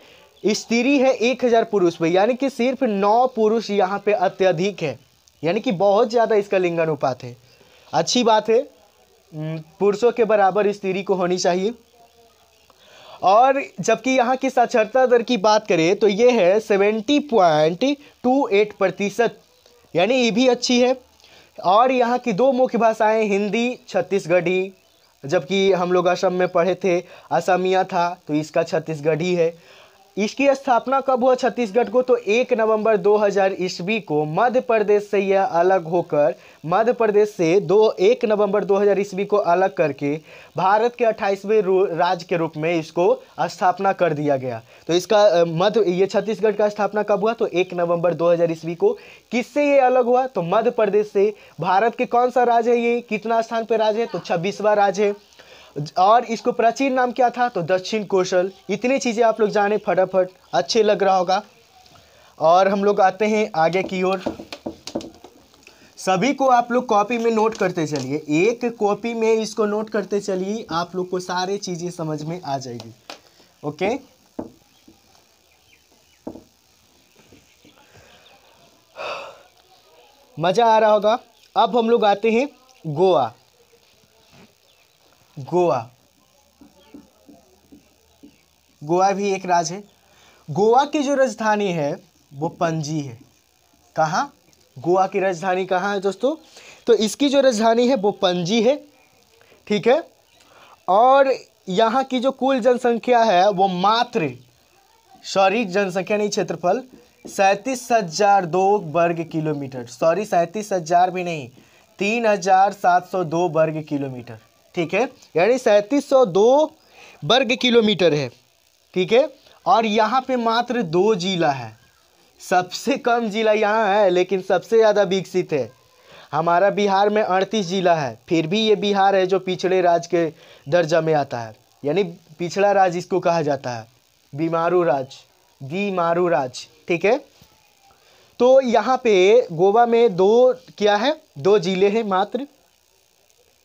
स्त्री है एक हज़ार पुरुष पर यानी कि सिर्फ नौ पुरुष यहाँ पे अत्यधिक है यानी कि बहुत ज़्यादा इसका लिंगानुपात है अच्छी बात है पुरुषों के बराबर स्त्री को होनी चाहिए और जबकि यहाँ की साक्षरता दर की बात करें तो ये है सेवेंटी पॉइंट टू एट प्रतिशत यानी ये भी अच्छी है और यहाँ की दो मुख्य भाषाएं हिंदी छत्तीसगढ़ी जबकि हम लोग असम में पढ़े थे असमिया था तो इसका छत्तीसगढ़ी है इसकी स्थापना कब हुआ छत्तीसगढ़ को तो एक नवंबर 2000 ईस्वी को मध्य प्रदेश से यह अलग होकर मध्य प्रदेश से दो एक नवंबर 2000 ईस्वी को अलग करके भारत के 28वें राज्य के रूप में इसको स्थापना कर दिया गया तो इसका मध्य ये छत्तीसगढ़ का स्थापना कब हुआ तो एक नवंबर 2000 ईस्वी को किससे ये अलग हुआ तो मध्य प्रदेश से भारत के कौन सा राज्य है ये कितना स्थान पर राज्य है तो छब्बीसवा राज्य है और इसको प्राचीन नाम क्या था तो दक्षिण कौशल इतनी चीज़ें आप लोग जाने फटाफट अच्छे लग रहा होगा और हम लोग आते हैं आगे की ओर सभी को आप लोग कॉपी में नोट करते चलिए एक कॉपी में इसको नोट करते चलिए आप लोग को सारे चीज़ें समझ में आ जाएगी ओके मज़ा आ रहा होगा अब हम लोग आते हैं गोवा गोवा गोवा भी एक राज्य है गोवा की जो राजधानी है वो पंजी है कहाँ गोवा की राजधानी कहाँ है दोस्तों तो इसकी जो राजधानी है वो पंजी है ठीक है और यहाँ की जो कुल जनसंख्या है वो मात्र सॉरी जनसंख्या नहीं क्षेत्रफल सैंतीस हजार दो वर्ग किलोमीटर सॉरी सैंतीस हजार भी नहीं तीन हजार सात सौ दो वर्ग किलोमीटर ठीक है यानी सैंतीस सौ दो वर्ग किलोमीटर है ठीक है और यहाँ पे मात्र दो जिला है सबसे कम जिला यहाँ है लेकिन सबसे ज़्यादा विकसित है हमारा बिहार में अड़तीस जिला है फिर भी ये बिहार है जो पिछड़े राज्य के दर्जा में आता है यानी पिछड़ा राज्य इसको कहा जाता है बीमारू राज्य बीमारू राज्य ठीक है तो यहाँ पे गोवा में दो क्या है दो जिले हैं मात्र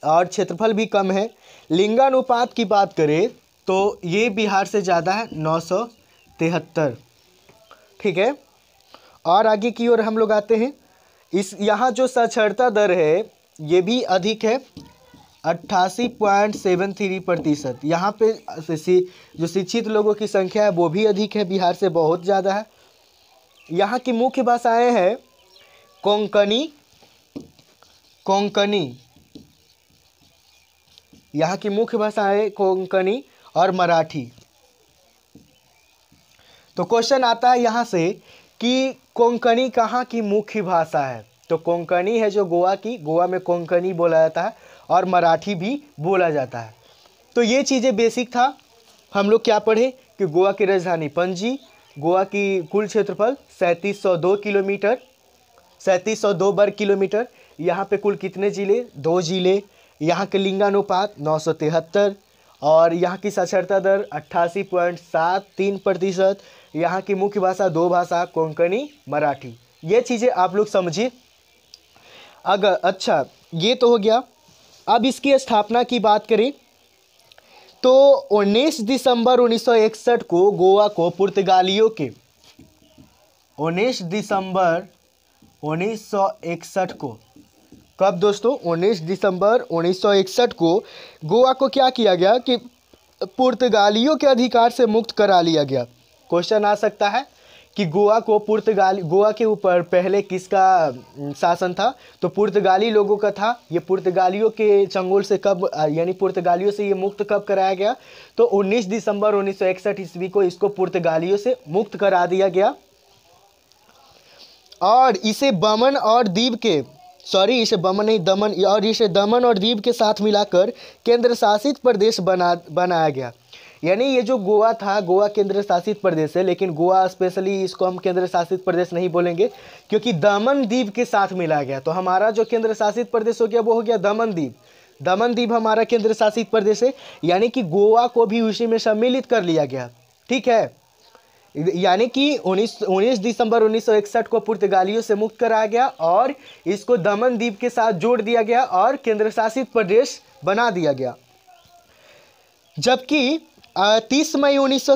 और क्षेत्रफल भी कम है लिंगानुपात की बात करें तो ये बिहार से ज़्यादा है नौ सौ तिहत्तर ठीक है और आगे की ओर हम लोग आते हैं इस यहाँ जो साक्षरता दर है ये भी अधिक है अट्ठासी पॉइंट सेवन थ्री प्रतिशत यहाँ पर जो शिक्षित लोगों की संख्या है वो भी अधिक है बिहार से बहुत ज़्यादा है यहाँ की मुख्य भाषाएं हैं कोंकणी कोंकणी यहाँ की मुख्य भाषाएं कोंकणी और मराठी तो क्वेश्चन आता है यहाँ से कि कोंकणी कहाँ की मुख्य भाषा है तो कोंकणी है जो गोवा की गोवा में कोंकणी बोला जाता है और मराठी भी बोला जाता है तो ये चीज़ें बेसिक था हम लोग क्या पढ़े कि गोवा की राजधानी पंजी गोवा की कुल क्षेत्रफल सैंतीस सौ दो किलोमीटर सैंतीस सौ दो वर्ग किलोमीटर यहाँ पे कुल कितने ज़िले दो ज़िले यहाँ के लिंगानुपात नौ सौ तिहत्तर और यहाँ की साक्षरता दर अट्ठासी पॉइंट सात तीन प्रतिशत यहाँ की मुख्य भाषा दो भाषा कोंकणी मराठी ये चीज़ें आप लोग समझिए अगर अच्छा ये तो हो गया अब इसकी स्थापना की बात करें तो उन्नीस दिसंबर 1961 को गोवा को पुर्तगालियों के उन्नीस दिसंबर 1961 को कब तो दोस्तों 19 दिसंबर 1961 को गोवा को क्या किया गया कि पुर्तगालियों के अधिकार से मुक्त करा लिया गया क्वेश्चन आ सकता है कि गोवा को पुर्तगाली गोवा के ऊपर पहले किसका शासन था तो पुर्तगाली लोगों का था ये पुर्तगालियों के चंगुल से कब यानी पुर्तगालियों से ये मुक्त कब कराया गया तो 19 दिसंबर 1961 ईस्वी को इसको पुर्तगालियों से मुक्त करा दिया गया और इसे बमन और दीप के सॉरी इसे बमन नहीं दमन और इसे दमन और दीप के साथ मिलाकर केंद्र शासित प्रदेश बना बनाया गया यानी ये जो गोवा था गोवा केंद्र शासित प्रदेश है लेकिन गोवा स्पेशली इसको हम केंद्र शासित प्रदेश नहीं बोलेंगे क्योंकि दमन द्वीप के साथ मिला गया तो हमारा जो केंद्र शासित प्रदेश हो गया वो हो गया दमन द्वीप दमन द्वीप हमारा केंद्र शासित प्रदेश है यानी कि गोवा को भी उसी में सम्मिलित कर लिया गया ठीक है यानी कि उन्नीस 19 दिसंबर 1961 को पुर्तगालियों से मुक्त कराया गया और इसको दमन द्वीप के साथ जोड़ दिया गया और केंद्रशासित प्रदेश बना दिया गया जबकि 30 मई उन्नीस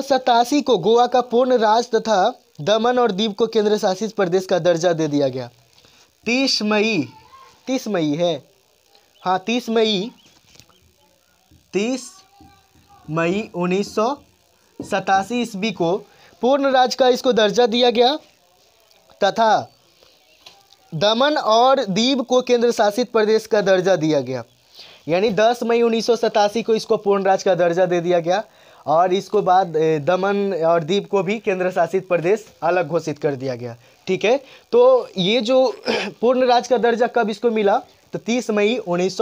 को गोवा का पूर्ण राज तथा दमन और द्वीप को केंद्र शासित प्रदेश का दर्जा दे दिया गया 30 मई 30 मई है हाँ 30 मई 30 मई उन्नीस सौ सतासी ईस्वी को पूर्ण राज का इसको दर्जा दिया गया तथा दमन और दीव को केंद्र शासित प्रदेश का दर्जा दिया गया यानी 10 मई उन्नीस को इसको पूर्ण राज का दर्जा दे दिया गया और इसको बाद दमन और दीप को भी केंद्र शासित प्रदेश अलग घोषित कर दिया गया ठीक है तो ये जो पूर्ण राज का दर्जा कब इसको मिला तो 30 मई उन्नीस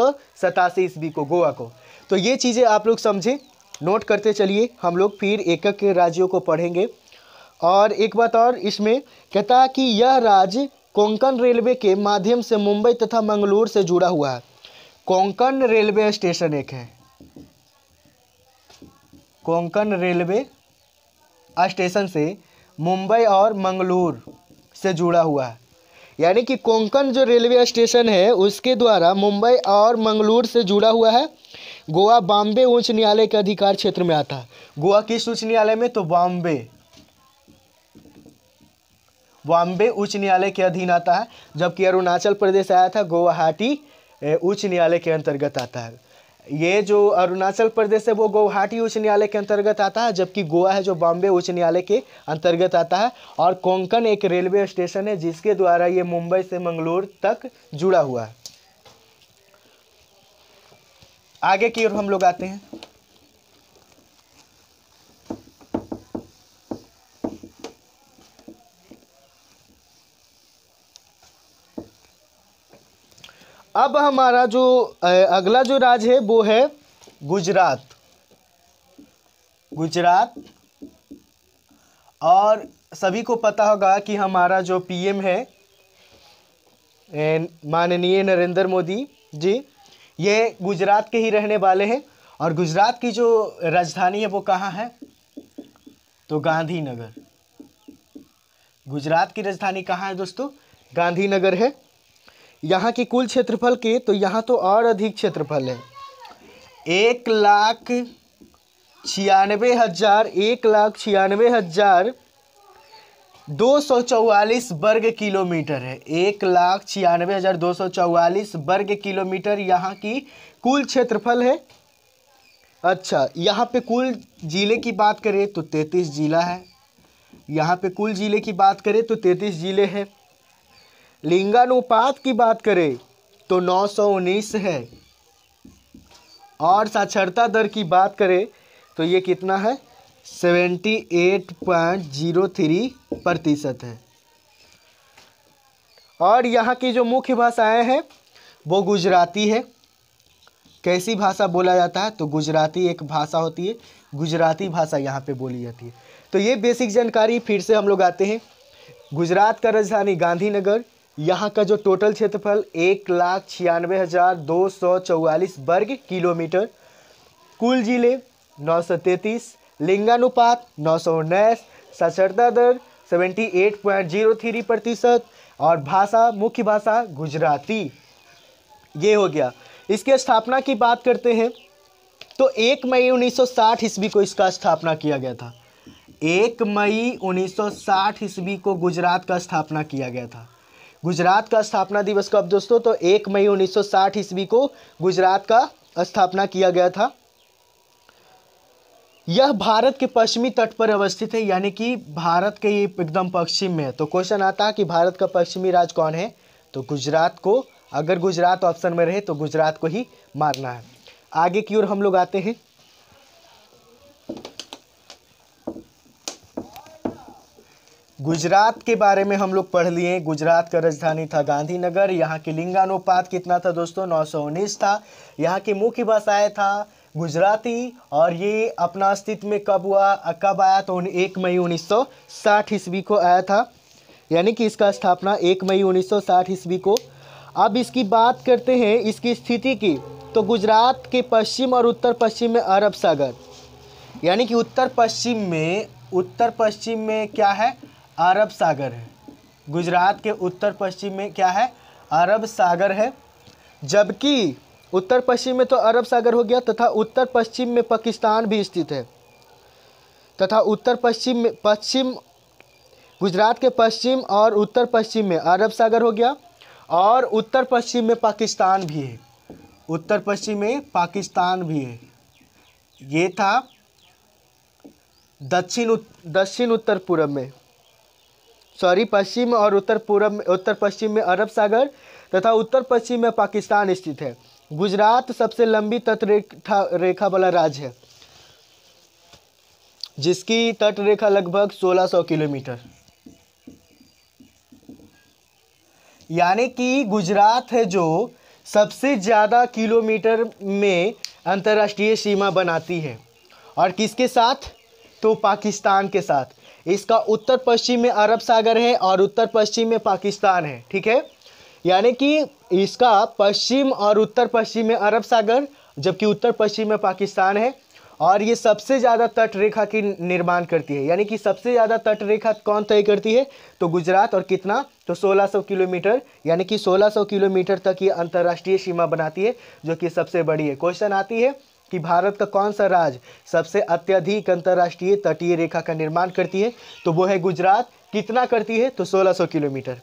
ईस्वी को गोवा को तो ये चीज़ें आप लोग समझें नोट करते चलिए हम लोग फिर एक एक राज्यों को पढ़ेंगे और एक बात और इसमें कहता है कि यह राज्य कोंकण रेलवे के माध्यम से मुंबई तथा मंगलोर से जुड़ा हुआ है कोंकण रेलवे स्टेशन एक है कोंकण रेलवे स्टेशन से मुंबई और मंगलोर से जुड़ा हुआ है यानी कि कोंकण जो रेलवे स्टेशन है उसके द्वारा मुंबई और मंगलोर से जुड़ा हुआ है गोवा बॉम्बे उच्च न्यायालय के अधिकार क्षेत्र में आता है गोवा किस उच्च न्यायालय में तो बॉम्बे बॉम्बे उच्च न्यायालय के अधीन आता है जबकि अरुणाचल प्रदेश आया था गुवाहाटी उच्च न्यायालय के अंतर्गत आता है ये जो अरुणाचल प्रदेश है वो गुवाहाटी उच्च न्यायालय के अंतर्गत आता है जबकि गोवा है जो बॉम्बे उच्च न्यायालय के अंतर्गत आता है और कोंकण एक रेलवे स्टेशन है जिसके द्वारा ये मुंबई से मंगलोर तक जुड़ा हुआ है आगे की ओर हम लोग आते हैं अब हमारा जो अगला जो राज्य है वो है गुजरात गुजरात और सभी को पता होगा कि हमारा जो पीएम है माननीय नरेंद्र मोदी जी ये गुजरात के ही रहने वाले हैं और गुजरात की जो राजधानी है वो कहाँ है तो गांधीनगर गुजरात की राजधानी कहाँ है दोस्तों गांधीनगर है यहाँ की कुल क्षेत्रफल की तो यहाँ तो और अधिक क्षेत्रफल है एक लाख छियानवे हज़ार एक लाख छियानवे हज़ार दो सौ चौवालीस वर्ग किलोमीटर है एक लाख छियानवे हज़ार दो सौ चौवालीस वर्ग किलोमीटर यहाँ की कुल क्षेत्रफल है अच्छा यहाँ पे कुल ज़िले की बात करें तो तैंतीस ज़िला है यहाँ पे कुल ज़िले की बात करें तो तैंतीस ज़िले हैं लिंगानुपात की बात करें तो 919 है और साक्षरता दर की बात करें तो ये कितना है 78.03 प्रतिशत है और यहाँ की जो मुख्य भाषाएं हैं वो गुजराती है कैसी भाषा बोला जाता है तो गुजराती एक भाषा होती है गुजराती भाषा यहाँ पे बोली जाती है तो ये बेसिक जानकारी फिर से हम लोग आते हैं गुजरात का राजधानी गांधीनगर यहाँ का जो टोटल क्षेत्रफल एक लाख छियानवे हज़ार दो सौ चौवालीस वर्ग किलोमीटर कुल जिले नौ सौ तैंतीस लिंगानुपात नौ सौ उन्नीस साक्षरता दर seventy eight point zero three प्रतिशत और भाषा मुख्य भाषा गुजराती ये हो गया इसके स्थापना की बात करते हैं तो एक मई उन्नीस सौ साठ ईस्वी को इसका स्थापना किया गया था एक मई उन्नीस सौ साठ ईस्वी को गुजरात का स्थापना किया गया था गुजरात का स्थापना दिवस कब दोस्तों तो एक मई 1960 ईस्वी को गुजरात का स्थापना किया गया था यह भारत के पश्चिमी तट पर अवस्थित है यानी कि भारत के ये एकदम पश्चिम में है तो क्वेश्चन आता है कि भारत का पश्चिमी राज्य कौन है तो गुजरात को अगर गुजरात ऑप्शन में रहे तो गुजरात को ही मारना है आगे की ओर हम लोग आते हैं गुजरात के बारे में हम लोग पढ़ लिए गुजरात का राजधानी था गांधीनगर यहाँ के लिंगानुपात कितना था दोस्तों 919 था यहाँ की मुख्य भाषाएं था गुजराती और ये अपना अस्तित्व में कब हुआ कब आया तो एक मई 1960 ईस्वी को आया था यानी कि इसका स्थापना एक मई 1960 ईस्वी को अब इसकी बात करते हैं इसकी स्थिति की तो गुजरात के पश्चिम और उत्तर पश्चिम में अरब सागर यानी कि उत्तर पश्चिम में उत्तर पश्चिम में क्या है अरब सागर है गुजरात के उत्तर पश्चिम में क्या है अरब सागर है जबकि उत्तर पश्चिम में तो अरब सागर हो गया तथा उत्तर पश्चिम में पाकिस्तान भी स्थित है तथा उत्तर पश्चिम में पश्चिम गुजरात के पश्चिम और उत्तर पश्चिम में अरब सागर हो गया और उत्तर पश्चिम में पाकिस्तान भी है उत्तर पश्चिम में पाकिस्तान भी है ये था दक्षिण दक्षिण उत्तर पूर्व में सॉरी पश्चिम और उत्तर पूर्व उत्तर पश्चिम में अरब सागर तथा उत्तर पश्चिम में पाकिस्तान स्थित है गुजरात सबसे लंबी तट रेखा रेखा वाला राज्य है जिसकी तट रेखा लगभग 1600 किलोमीटर यानी कि गुजरात है जो सबसे ज़्यादा किलोमीटर में अंतर्राष्ट्रीय सीमा बनाती है और किसके साथ तो पाकिस्तान के साथ इसका उत्तर पश्चिम में अरब सागर है और उत्तर पश्चिम में पाकिस्तान है ठीक है यानी कि इसका पश्चिम और उत्तर पश्चिम में अरब सागर जबकि उत्तर पश्चिम में पाकिस्तान है और ये सबसे ज़्यादा तट रेखा की निर्माण करती है यानी कि सबसे ज़्यादा तट रेखा कौन तय करती है तो गुजरात और कितना तो 1600 किलोमीटर यानी कि 1600 किलोमीटर तक ये अंतर्राष्ट्रीय सीमा बनाती है जो कि सबसे बड़ी है क्वेश्चन आती है कि भारत का कौन सा राज्य सबसे अत्यधिक अंतर्राष्ट्रीय तटीय रेखा का निर्माण करती है तो वो है गुजरात कितना करती है तो 1600 किलोमीटर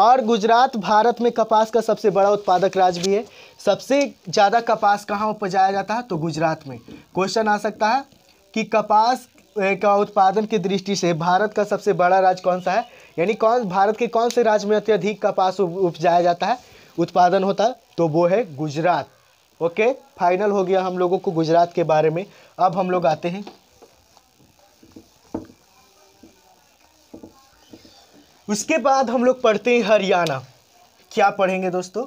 और गुजरात भारत में कपास का सबसे बड़ा उत्पादक राज्य भी है सबसे ज़्यादा कपास कहाँ उपजाया जाता है तो गुजरात में क्वेश्चन आ सकता है कि कपास का उत्पादन की दृष्टि से भारत का सबसे बड़ा राज्य कौन सा है यानी कौन भारत के कौन से राज्य में अत्यधिक कपास उपजाया जाता है उत्पादन होता है तो वो है गुजरात ओके फाइनल हो गया हम लोगों को गुजरात के बारे में अब हम लोग आते हैं उसके बाद हम लोग पढ़ते हैं हरियाणा क्या पढ़ेंगे दोस्तों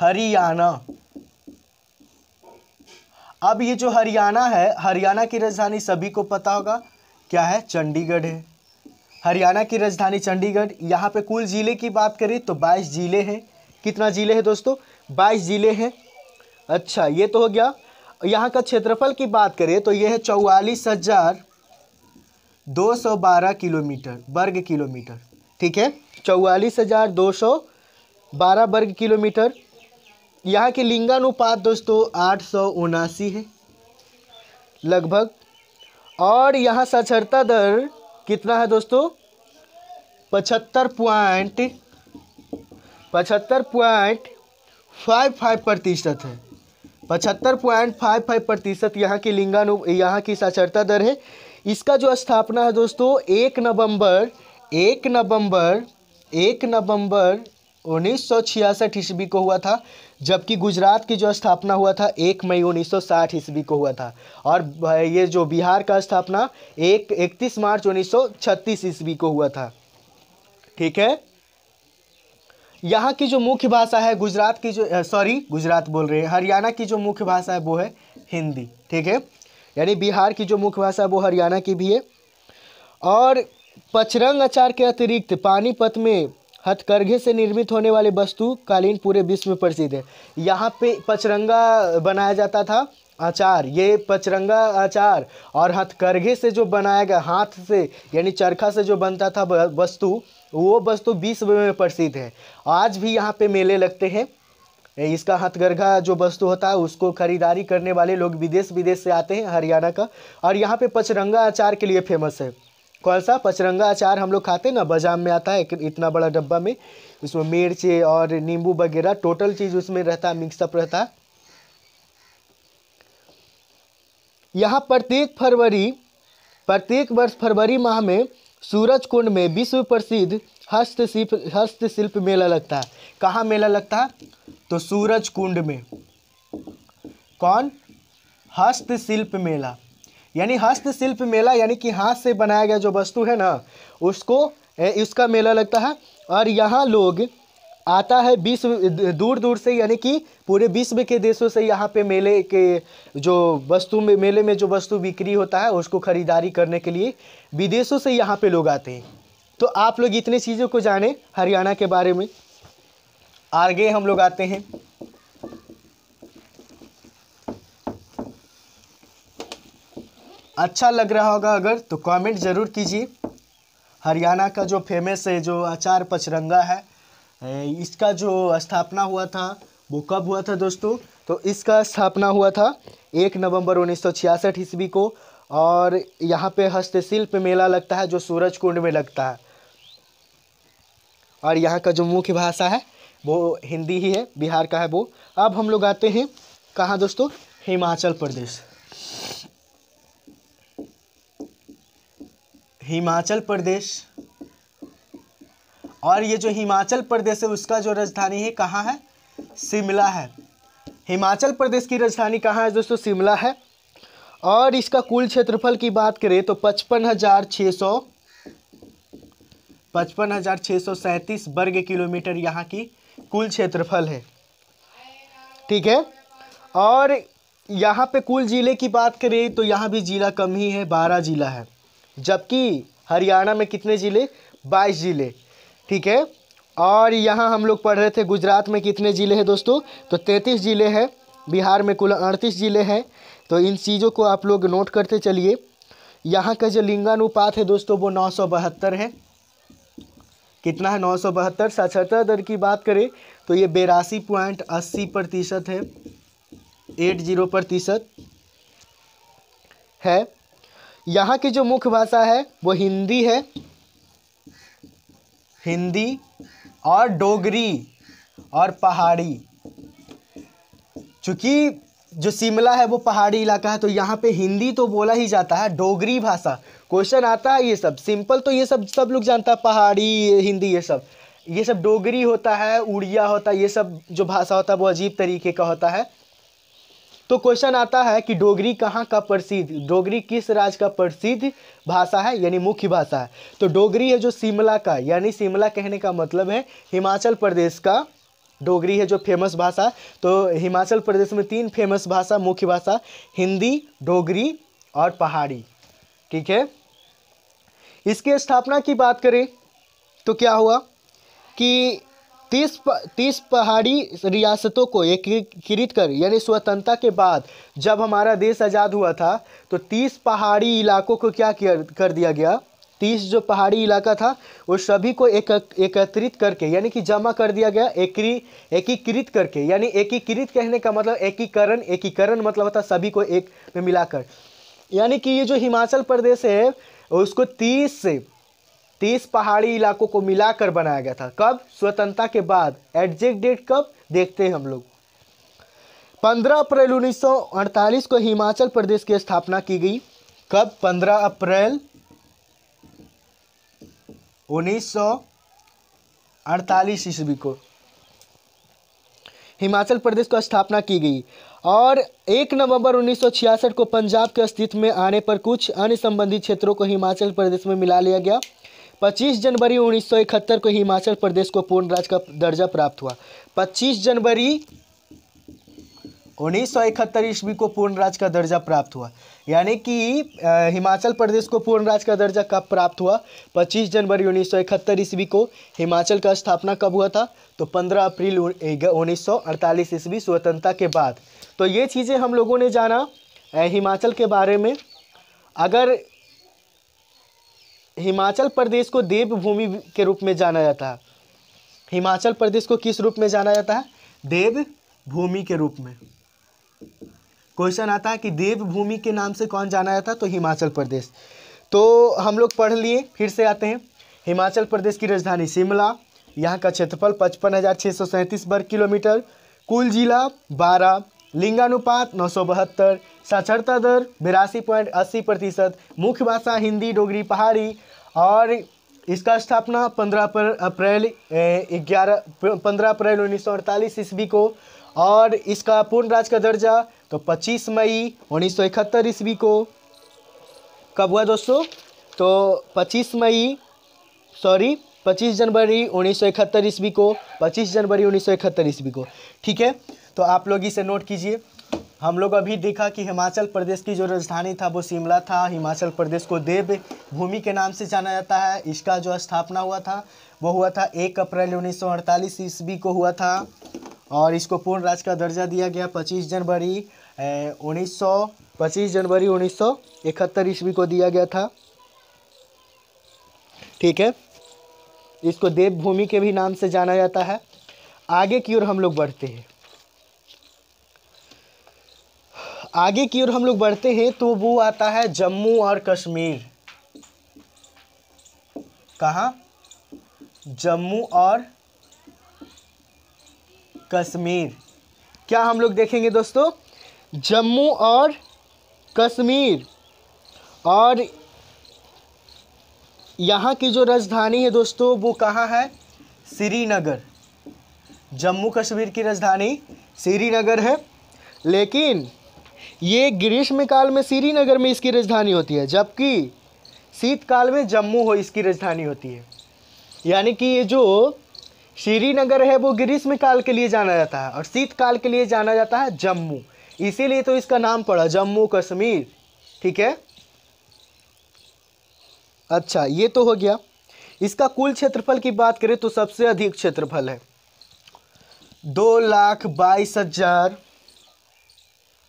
हरियाणा अब ये जो हरियाणा है हरियाणा की राजधानी सभी को पता होगा क्या है चंडीगढ़ है हरियाणा की राजधानी चंडीगढ़ यहाँ पे कुल ज़िले की बात करें तो 22 ज़िले हैं कितना ज़िले हैं दोस्तों 22 ज़िले हैं अच्छा ये तो हो गया यहाँ का क्षेत्रफल की बात करें तो यह है चौवालीस हज़ार दो सौ बारह किलोमीटर वर्ग किलोमीटर ठीक है चौवालीस हज़ार दो सौ बारह वर्ग किलोमीटर यहाँ की लिंगानुपात दोस्तों आठ सौ उनासी है लगभग और यहाँ साक्षरता दर कितना है दोस्तों पचहत्तर पॉइंट पचहत्तर पॉइंट फाइव फाइव प्रतिशत है पचहत्तर पॉइंट फाइव फाइव प्रतिशत यहाँ की लिंगानु यहाँ की साक्षरता दर है इसका जो स्थापना है दोस्तों एक नवंबर एक नवंबर एक नवंबर उन्नीस सौ छियासठ ईस्वी को हुआ था जबकि गुजरात की जो स्थापना हुआ था एक मई 1960 ईस्वी को हुआ था और ये जो बिहार का स्थापना एक इकतीस मार्च 1936 ईस्वी को हुआ था ठीक है यहाँ की जो मुख्य भाषा है गुजरात की जो सॉरी गुजरात बोल रहे हैं हरियाणा की जो मुख्य भाषा है वो है हिंदी ठीक है यानी बिहार की जो मुख्य भाषा है वो हरियाणा की भी है और पचरंग अचार के अतिरिक्त पानीपत में हथकरघे से निर्मित होने वाले वस्तु कालीन पूरे विश्व में प्रसिद्ध है यहाँ पे पचरंगा बनाया जाता था आचार ये पचरंगा आचार और हथकरघे से जो बनाया गया हाथ से यानी चरखा से जो बनता था वस्तु वो वस्तु बीस में प्रसिद्ध है आज भी यहाँ पे मेले लगते हैं इसका हथगरघा जो वस्तु होता है उसको खरीदारी करने वाले लोग विदेश विदेश से आते हैं हरियाणा का और यहाँ पे पचरंगा अचार के लिए फेमस है कौन सा पचरंगा अचार हम लोग खाते हैं ना बाजाम में आता है इतना बड़ा डब्बा में उसमें मिर्च और नींबू वगैरह टोटल चीज़ उसमें रहता है मिक्सअप रहता है यहाँ प्रत्येक फरवरी प्रत्येक वर्ष फरवरी माह में सूरज कुंड में विश्व प्रसिद्ध हस्तशिल्प हस्तशिल्प मेला लगता है कहाँ मेला लगता है तो सूरज कुंड में कौन हस्तशिल्प मेला यानी हस्तशिल्प मेला यानी कि हाथ से बनाया गया जो वस्तु है ना उसको उसका मेला लगता है और यहाँ लोग आता है विश्व दूर दूर से यानी कि पूरे विश्व के देशों से यहाँ पे मेले के जो वस्तु में मेले में जो वस्तु बिक्री होता है उसको ख़रीदारी करने के लिए विदेशों से यहाँ पे लोग आते हैं तो आप लोग इतने चीज़ों को जाने हरियाणा के बारे में आगे हम लोग आते हैं अच्छा लग रहा होगा अगर तो कमेंट ज़रूर कीजिए हरियाणा का जो फेमस है जो अचार पचरंगा है इसका जो स्थापना हुआ था वो कब हुआ था दोस्तों तो इसका स्थापना हुआ था एक नवंबर उन्नीस सौ छियासठ ईस्वी को और यहाँ पे हस्तशिल्प मेला लगता है जो सूरज कुंड में लगता है और यहाँ का जो मुख्य भाषा है वो हिंदी ही है बिहार का है वो अब हम लोग आते हैं कहाँ दोस्तों हिमाचल प्रदेश हिमाचल प्रदेश और ये जो हिमाचल प्रदेश है उसका जो राजधानी है कहाँ है शिमला है हिमाचल प्रदेश की राजधानी कहाँ है दोस्तों शिमला है और इसका कुल क्षेत्रफल की बात करें तो पचपन हज़ार छः सौ पचपन हज़ार छः सौ सैंतीस वर्ग किलोमीटर यहाँ की कुल क्षेत्रफल है ठीक है और यहाँ पे कुल ज़िले की बात करें तो यहाँ भी ज़िला कम ही है बारह ज़िला है जबकि हरियाणा में कितने ज़िले बाईस ज़िले ठीक है और यहाँ हम लोग पढ़ रहे थे गुजरात में कितने ज़िले हैं दोस्तों तो तैंतीस ज़िले हैं बिहार में कुल अड़तीस ज़िले हैं तो इन चीज़ों को आप लोग नोट करते चलिए यहाँ का जो लिंगानुपात है दोस्तों वो नौ सौ बहत्तर है कितना है नौ सौ बहत्तर साक्षरता दर की बात करें तो ये बेरासी पॉइंट अस्सी प्रतिशत है एट जीरो प्रतिशत है यहाँ की जो मुख्य भाषा है वो हिंदी है हिंदी और डोगरी और पहाड़ी चूँकि जो शिमला है वो पहाड़ी इलाका है तो यहाँ पे हिंदी तो बोला ही जाता है डोगरी भाषा क्वेश्चन आता है ये सब सिंपल तो ये सब सब लोग जानता है पहाड़ी हिंदी ये सब ये सब डोगरी होता है उड़िया होता है ये सब जो भाषा होता है वो अजीब तरीके का होता है तो क्वेश्चन आता है कि डोगरी कहाँ का प्रसिद्ध डोगरी किस राज्य का प्रसिद्ध भाषा है यानी मुख्य भाषा है तो डोगरी है जो शिमला का यानी शिमला कहने का मतलब है हिमाचल प्रदेश का डोगरी है जो फेमस भाषा तो हिमाचल प्रदेश में तीन फेमस भाषा मुख्य भाषा हिंदी डोगरी और पहाड़ी ठीक है इसकी स्थापना की बात करें तो क्या हुआ कि तीस प, तीस पहाड़ी रियासतों को एकीकृत कर यानी स्वतंत्रता के बाद जब हमारा देश आज़ाद हुआ था तो तीस पहाड़ी इलाकों को क्या किया कर दिया गया तीस जो पहाड़ी इलाका था वो सभी को एक एकत्रित करके यानी कि जमा कर दिया गया एकरी एकीकृत करके यानी एकीकृत कहने का मतलब एकीकरण एकीकरण मतलब होता सभी को एक में मिलाकर यानी कि ये जो हिमाचल प्रदेश है उसको तीस से तीस पहाड़ी इलाकों को मिलाकर बनाया गया था कब स्वतंत्रता के बाद एडजेक्ट डेट कब देखते हैं हम लोग 15 अप्रैल 1948 को हिमाचल प्रदेश की स्थापना की गई कब 15 अप्रैल 1948 ईस्वी को हिमाचल प्रदेश को स्थापना की गई और 1 नवंबर 1966 को पंजाब के अस्तित्व में आने पर कुछ अन्य संबंधित क्षेत्रों को हिमाचल प्रदेश में मिला लिया गया 25 जनवरी उन्नीस को हिमाचल प्रदेश को पूर्ण राज्य का दर्जा प्राप्त हुआ 25 जनवरी इकहत्तर ईस्वी को पूर्ण राज्य का दर्जा प्राप्त हुआ यानी कि हिमाचल प्रदेश को पूर्ण राज्य का दर्जा कब प्राप्त हुआ 25 जनवरी इकहत्तर ईस्वी को हिमाचल का स्थापना कब हुआ था तो 15 अप्रैल अड़तालीस ईस्वी स्वतंत्रता के बाद तो ये चीज़ें हम लोगों ने जाना हिमाचल के बारे में अगर हिमाचल प्रदेश को देवभूमि के रूप में जाना जाता है हिमाचल प्रदेश को किस रूप में जाना जाता है देव भूमि के रूप में क्वेश्चन आता है कि देव भूमि के नाम से कौन जाना जाता है तो हिमाचल प्रदेश तो हम लोग पढ़ लिए फिर से आते हैं हिमाचल प्रदेश की राजधानी शिमला यहाँ का क्षेत्रफल पचपन हज़ार छः सौ सैंतीस वर्ग किलोमीटर कुल जिला बारह लिंगानुपात नौ सौ बहत्तर साक्षरता दर बिरासी पॉइंट अस्सी प्रतिशत मुख्य भाषा हिंदी डोगरी पहाड़ी और इसका स्थापना 15 अप्रैल ग्यारह पंद्रह अप्रैल उन्नीस सौ अड़तालीस ईस्वी को और इसका पूर्ण राज का दर्जा तो 25 मई उन्नीस सौ इकहत्तर ईस्वी को कब हुआ दोस्तों तो 25 मई सॉरी 25 जनवरी उन्नीस सौ इकहत्तर ईस्वी को 25 जनवरी उन्नीस सौ इकहत्तर ईस्वी को ठीक है तो आप लोग इसे नोट कीजिए हम लोग अभी देखा कि हिमाचल प्रदेश की जो राजधानी था वो शिमला था हिमाचल प्रदेश को देव भूमि के नाम से जाना जाता है इसका जो स्थापना हुआ था वो हुआ था एक अप्रैल उन्नीस सौ ईस्वी को हुआ था और इसको पूर्ण राज्य का दर्जा दिया गया पच्चीस जनवरी उन्नीस सौ पच्चीस जनवरी उन्नीस सौ इकहत्तर ईस्वी को दिया गया था ठीक है इसको देवभूमि के भी नाम से जाना जाता है आगे की ओर हम लोग बढ़ते हैं आगे की ओर हम लोग बढ़ते हैं तो वो आता है जम्मू और कश्मीर कहा जम्मू और कश्मीर क्या हम लोग देखेंगे दोस्तों जम्मू और कश्मीर और यहाँ की जो राजधानी है दोस्तों वो कहाँ है श्रीनगर जम्मू कश्मीर की राजधानी श्रीनगर है लेकिन ये ग्रीष्म काल में श्रीनगर में इसकी राजधानी होती है जबकि शीतकाल में जम्मू हो इसकी राजधानी होती है यानी कि ये जो श्रीनगर है वो ग्रीष्म काल के लिए जाना जाता है और शीतकाल के लिए जाना जाता है जम्मू इसीलिए तो इसका नाम पड़ा जम्मू कश्मीर ठीक है अच्छा ये तो हो गया इसका कुल क्षेत्रफल की बात करें तो सबसे अधिक क्षेत्रफल है दो लाख बाईस हजार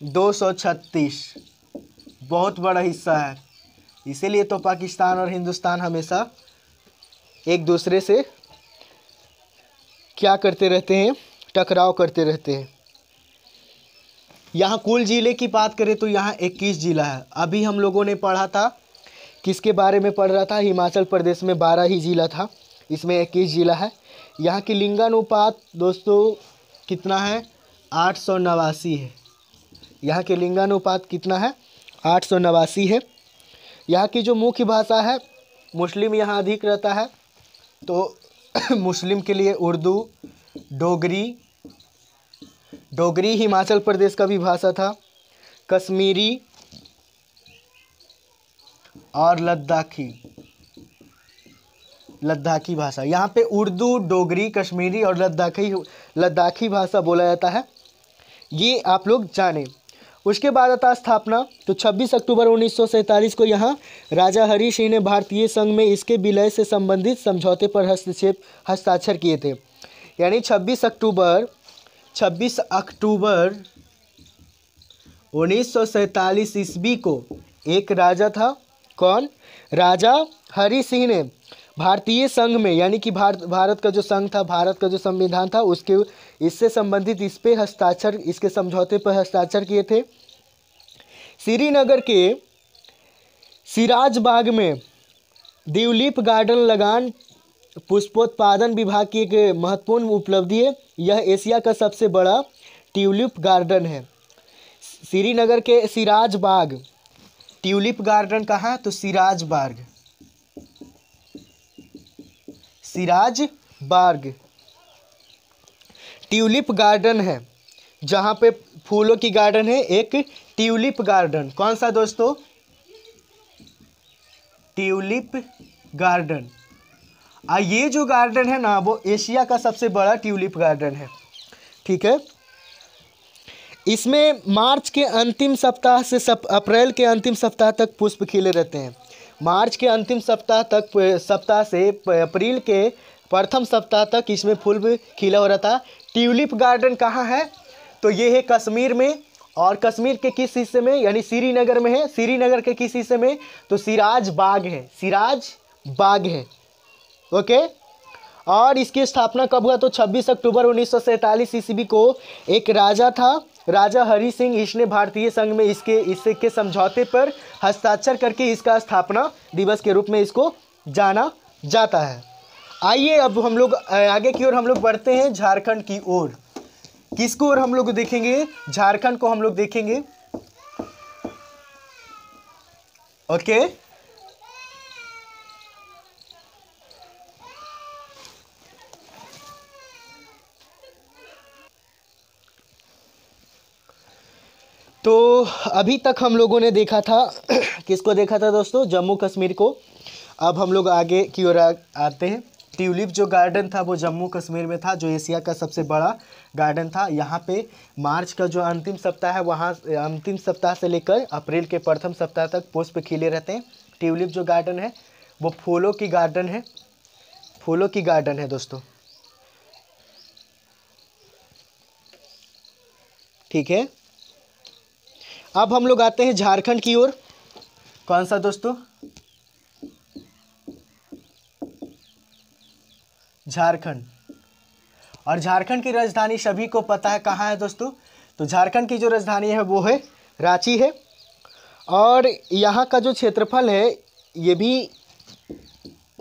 दो सौ छत्तीस बहुत बड़ा हिस्सा है इसीलिए तो पाकिस्तान और हिंदुस्तान हमेशा एक दूसरे से क्या करते रहते हैं टकराव करते रहते हैं यहाँ कुल ज़िले की बात करें तो यहाँ इक्कीस ज़िला है अभी हम लोगों ने पढ़ा था किसके बारे में पढ़ रहा था हिमाचल प्रदेश में बारह ही ज़िला था इसमें इक्कीस ज़िला है यहाँ की लिंगानुपात दोस्तों कितना है आठ सौ नवासी है यहाँ के लिंगानुपात कितना है आठ सौ नवासी है यहाँ की जो मुख्य भाषा है मुस्लिम यहाँ अधिक रहता है तो मुस्लिम के लिए उर्दू डोगरी डोगरी हिमाचल प्रदेश का भी भाषा था कश्मीरी और लद्दाखी लद्दाखी भाषा यहाँ पे उर्दू डोगरी कश्मीरी और लद्दाखी लद्दाखी भाषा बोला जाता है ये आप लोग जानें उसके बाद आता स्थापना तो 26 अक्टूबर उन्नीस को यहाँ राजा हरी सिंह ने भारतीय संघ में इसके विलय से संबंधित समझौते पर हस्तक्षेप हस्ताक्षर किए थे यानी 26 अक्टूबर 26 अक्टूबर उन्नीस ईस्वी को एक राजा था कौन राजा हरी सिंह ने भारतीय संघ में यानी कि भारत भारत का जो संघ था भारत का जो संविधान था उसके इससे संबंधित इस पे हस्ताक्षर इसके समझौते पर हस्ताक्षर किए थे श्रीनगर के सिराज बाग में दिवलीप गार्डन लगान पुष्पोत्पादन विभाग की एक महत्वपूर्ण उपलब्धि है यह एशिया का सबसे बड़ा ट्यूलिप गार्डन है श्रीनगर के सिराज बाग ट्यूलिप गार्डन कहाँ तो सिराज बाग सिराज बाग ट्यूलिप गार्डन है जहाँ पे फूलों की गार्डन है एक ट्यूलिप गार्डन कौन सा दोस्तों ट्यूलिप गार्डन आ ये जो गार्डन है ना वो एशिया का सबसे बड़ा ट्यूलिप गार्डन है ठीक है इसमें मार्च के अंतिम सप्ताह से सप अप्रैल के अंतिम सप्ताह तक पुष्प खिले रहते हैं मार्च के अंतिम सप्ताह तक सप्ताह से अप्रैल के प्रथम सप्ताह तक इसमें फूल खिला हो रहा था ट्यूलिप गार्डन कहाँ है तो ये है कश्मीर में और कश्मीर के किस हिस्से में यानी श्रीनगर में है श्रीनगर के किस हिस्से में तो सिराज बाग है सिराज बाग है ओके और इसकी स्थापना कब हुआ तो 26 अक्टूबर उन्नीस सौ ईस्वी को एक राजा था राजा हरि सिंह इसने भारतीय संघ में इसके इससे के समझौते पर हस्ताक्षर करके इसका स्थापना दिवस के रूप में इसको जाना जाता है आइए अब हम लोग आगे की ओर हम लोग बढ़ते हैं झारखंड की ओर किसको ओर हम लोग देखेंगे झारखंड को हम लोग देखेंगे ओके okay? तो अभी तक हम लोगों ने देखा था किसको देखा था दोस्तों जम्मू कश्मीर को अब हम लोग आगे की ओर आते हैं ट्यूलिप जो गार्डन था वो जम्मू कश्मीर में था जो एशिया का सबसे बड़ा गार्डन था यहाँ पे मार्च का जो अंतिम सप्ताह है वहाँ अंतिम सप्ताह से लेकर अप्रैल के प्रथम सप्ताह तक पुष्प खिले रहते हैं ट्यूलिप जो गार्डन है वो फूलों की गार्डन है फूलों की गार्डन है दोस्तों ठीक है अब हम लोग आते हैं झारखंड की ओर कौन सा दोस्तों झारखंड और झारखंड की राजधानी सभी को पता है कहाँ है दोस्तों तो झारखंड की जो राजधानी है वो है रांची है और यहाँ का जो क्षेत्रफल है ये भी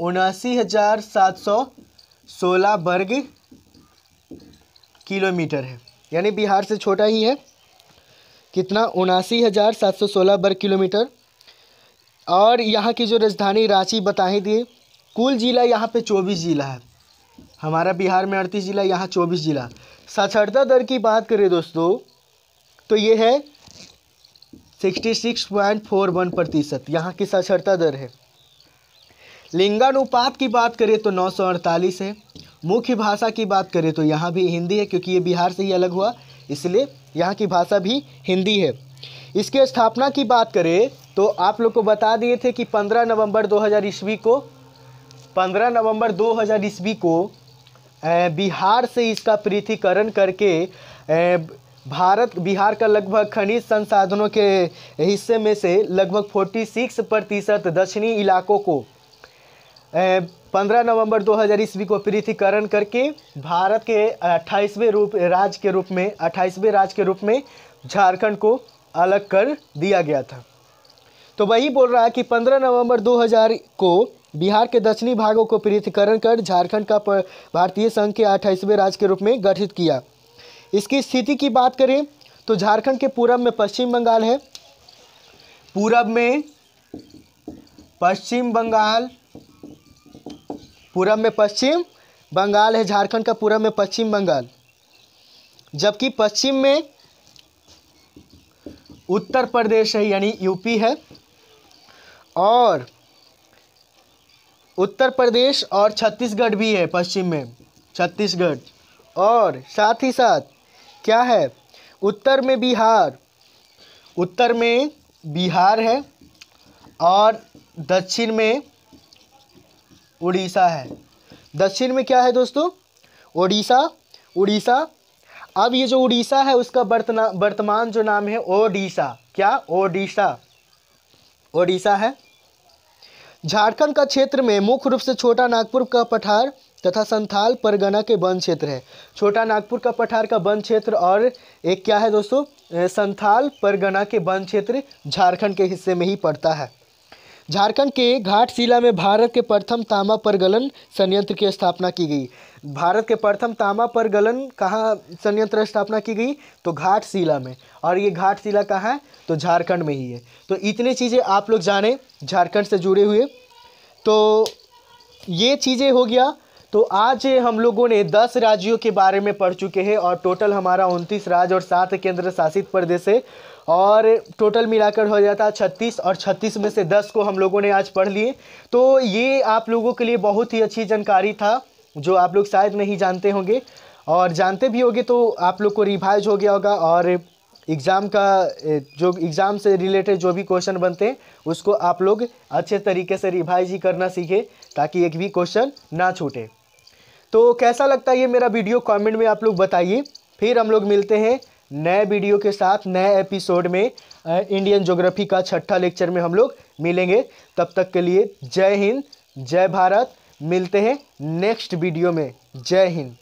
उनासी हज़ार सात सौ सोलह वर्ग किलोमीटर है यानी बिहार से छोटा ही है कितना उनासी हज़ार सात सौ सोलह वर्ग किलोमीटर और यहाँ की जो राजधानी रांची ही दी कुल ज़िला यहाँ पे चौबीस ज़िला है हमारा बिहार में अड़तीस ज़िला यहाँ चौबीस ज़िला साक्षरता दर की बात करें दोस्तों तो ये है sixty six point four one प्रतिशत यहाँ की साक्षरता दर है लिंगानुपात की बात करें तो नौ सौ अड़तालीस है मुख्य भाषा की बात करें तो यहाँ भी हिंदी है क्योंकि ये बिहार से ही अलग हुआ इसलिए यहाँ की भाषा भी हिंदी है इसके स्थापना की बात करें तो आप लोग को बता दिए थे कि 15 नवंबर 2000 ईस्वी को 15 नवंबर 2000 ईस्वी को बिहार से इसका पृथ्वीकरण करके भारत बिहार का लगभग खनिज संसाधनों के हिस्से में से लगभग 46 प्रतिशत दक्षिणी इलाकों को 15 नवंबर 2000 ईस्वी को पृथ्वीकरण करके भारत के 28वें रूप राज्य के रूप में 28वें राज्य के रूप में झारखंड को अलग कर दिया गया था तो वही बोल रहा है कि 15 नवंबर 2000 को बिहार के दक्षिणी भागों को पृथ्वीकरण कर झारखंड का भारतीय संघ के 28वें राज्य के रूप में गठित किया इसकी स्थिति की बात करें तो झारखंड के पूरब में पश्चिम बंगाल है पूरब में पश्चिम बंगाल पूरब में पश्चिम बंगाल है झारखंड का पूरब में पश्चिम बंगाल जबकि पश्चिम में उत्तर प्रदेश है यानी यूपी है और उत्तर प्रदेश और छत्तीसगढ़ भी है पश्चिम में छत्तीसगढ़ और साथ ही साथ क्या है उत्तर में बिहार उत्तर में बिहार है और दक्षिण में उड़ीसा है दक्षिण में क्या है दोस्तों उड़ीसा उड़ीसा अब ये जो उड़ीसा है उसका वर्तमान जो नाम है ओडिशा क्या ओडिशा ओडिशा है झारखंड का क्षेत्र में मुख्य रूप से छोटा नागपुर का पठार तथा संथाल परगना के वन क्षेत्र है छोटा नागपुर का पठार का वन क्षेत्र और एक क्या है दोस्तों संथाल परगना के वन क्षेत्र झारखंड के हिस्से में ही पड़ता है झारखंड के घाटशिला में भारत के प्रथम तांबा परगलन संयंत्र की स्थापना की गई भारत के प्रथम तांबा परगलन कहाँ संयंत्र स्थापना की गई तो घाट शिला में और ये घाट शिला कहाँ है तो झारखंड में ही है तो इतनी चीज़ें आप लोग जाने झारखंड से जुड़े हुए तो ये चीज़ें हो गया तो आज हम लोगों ने 10 राज्यों के बारे में पढ़ चुके हैं और टोटल हमारा उनतीस राज्य और सात केंद्र शासित प्रदेश है और टोटल मिलाकर हो जाता छत्तीस और छत्तीस में से दस को हम लोगों ने आज पढ़ लिए तो ये आप लोगों के लिए बहुत ही अच्छी जानकारी था जो आप लोग शायद नहीं जानते होंगे और जानते भी होंगे तो आप लोग को रिवाइज हो गया होगा और एग्ज़ाम का जो एग्ज़ाम से रिलेटेड जो भी क्वेश्चन बनते हैं उसको आप लोग अच्छे तरीके से रिवाइज ही करना सीखे ताकि एक भी क्वेश्चन ना छूटे तो कैसा लगता है ये मेरा वीडियो कमेंट में आप लोग बताइए फिर हम लोग मिलते हैं नए वीडियो के साथ नए एपिसोड में इंडियन ज्योग्राफी का छठा लेक्चर में हम लोग मिलेंगे तब तक के लिए जय हिंद जय भारत मिलते हैं नेक्स्ट वीडियो में जय हिंद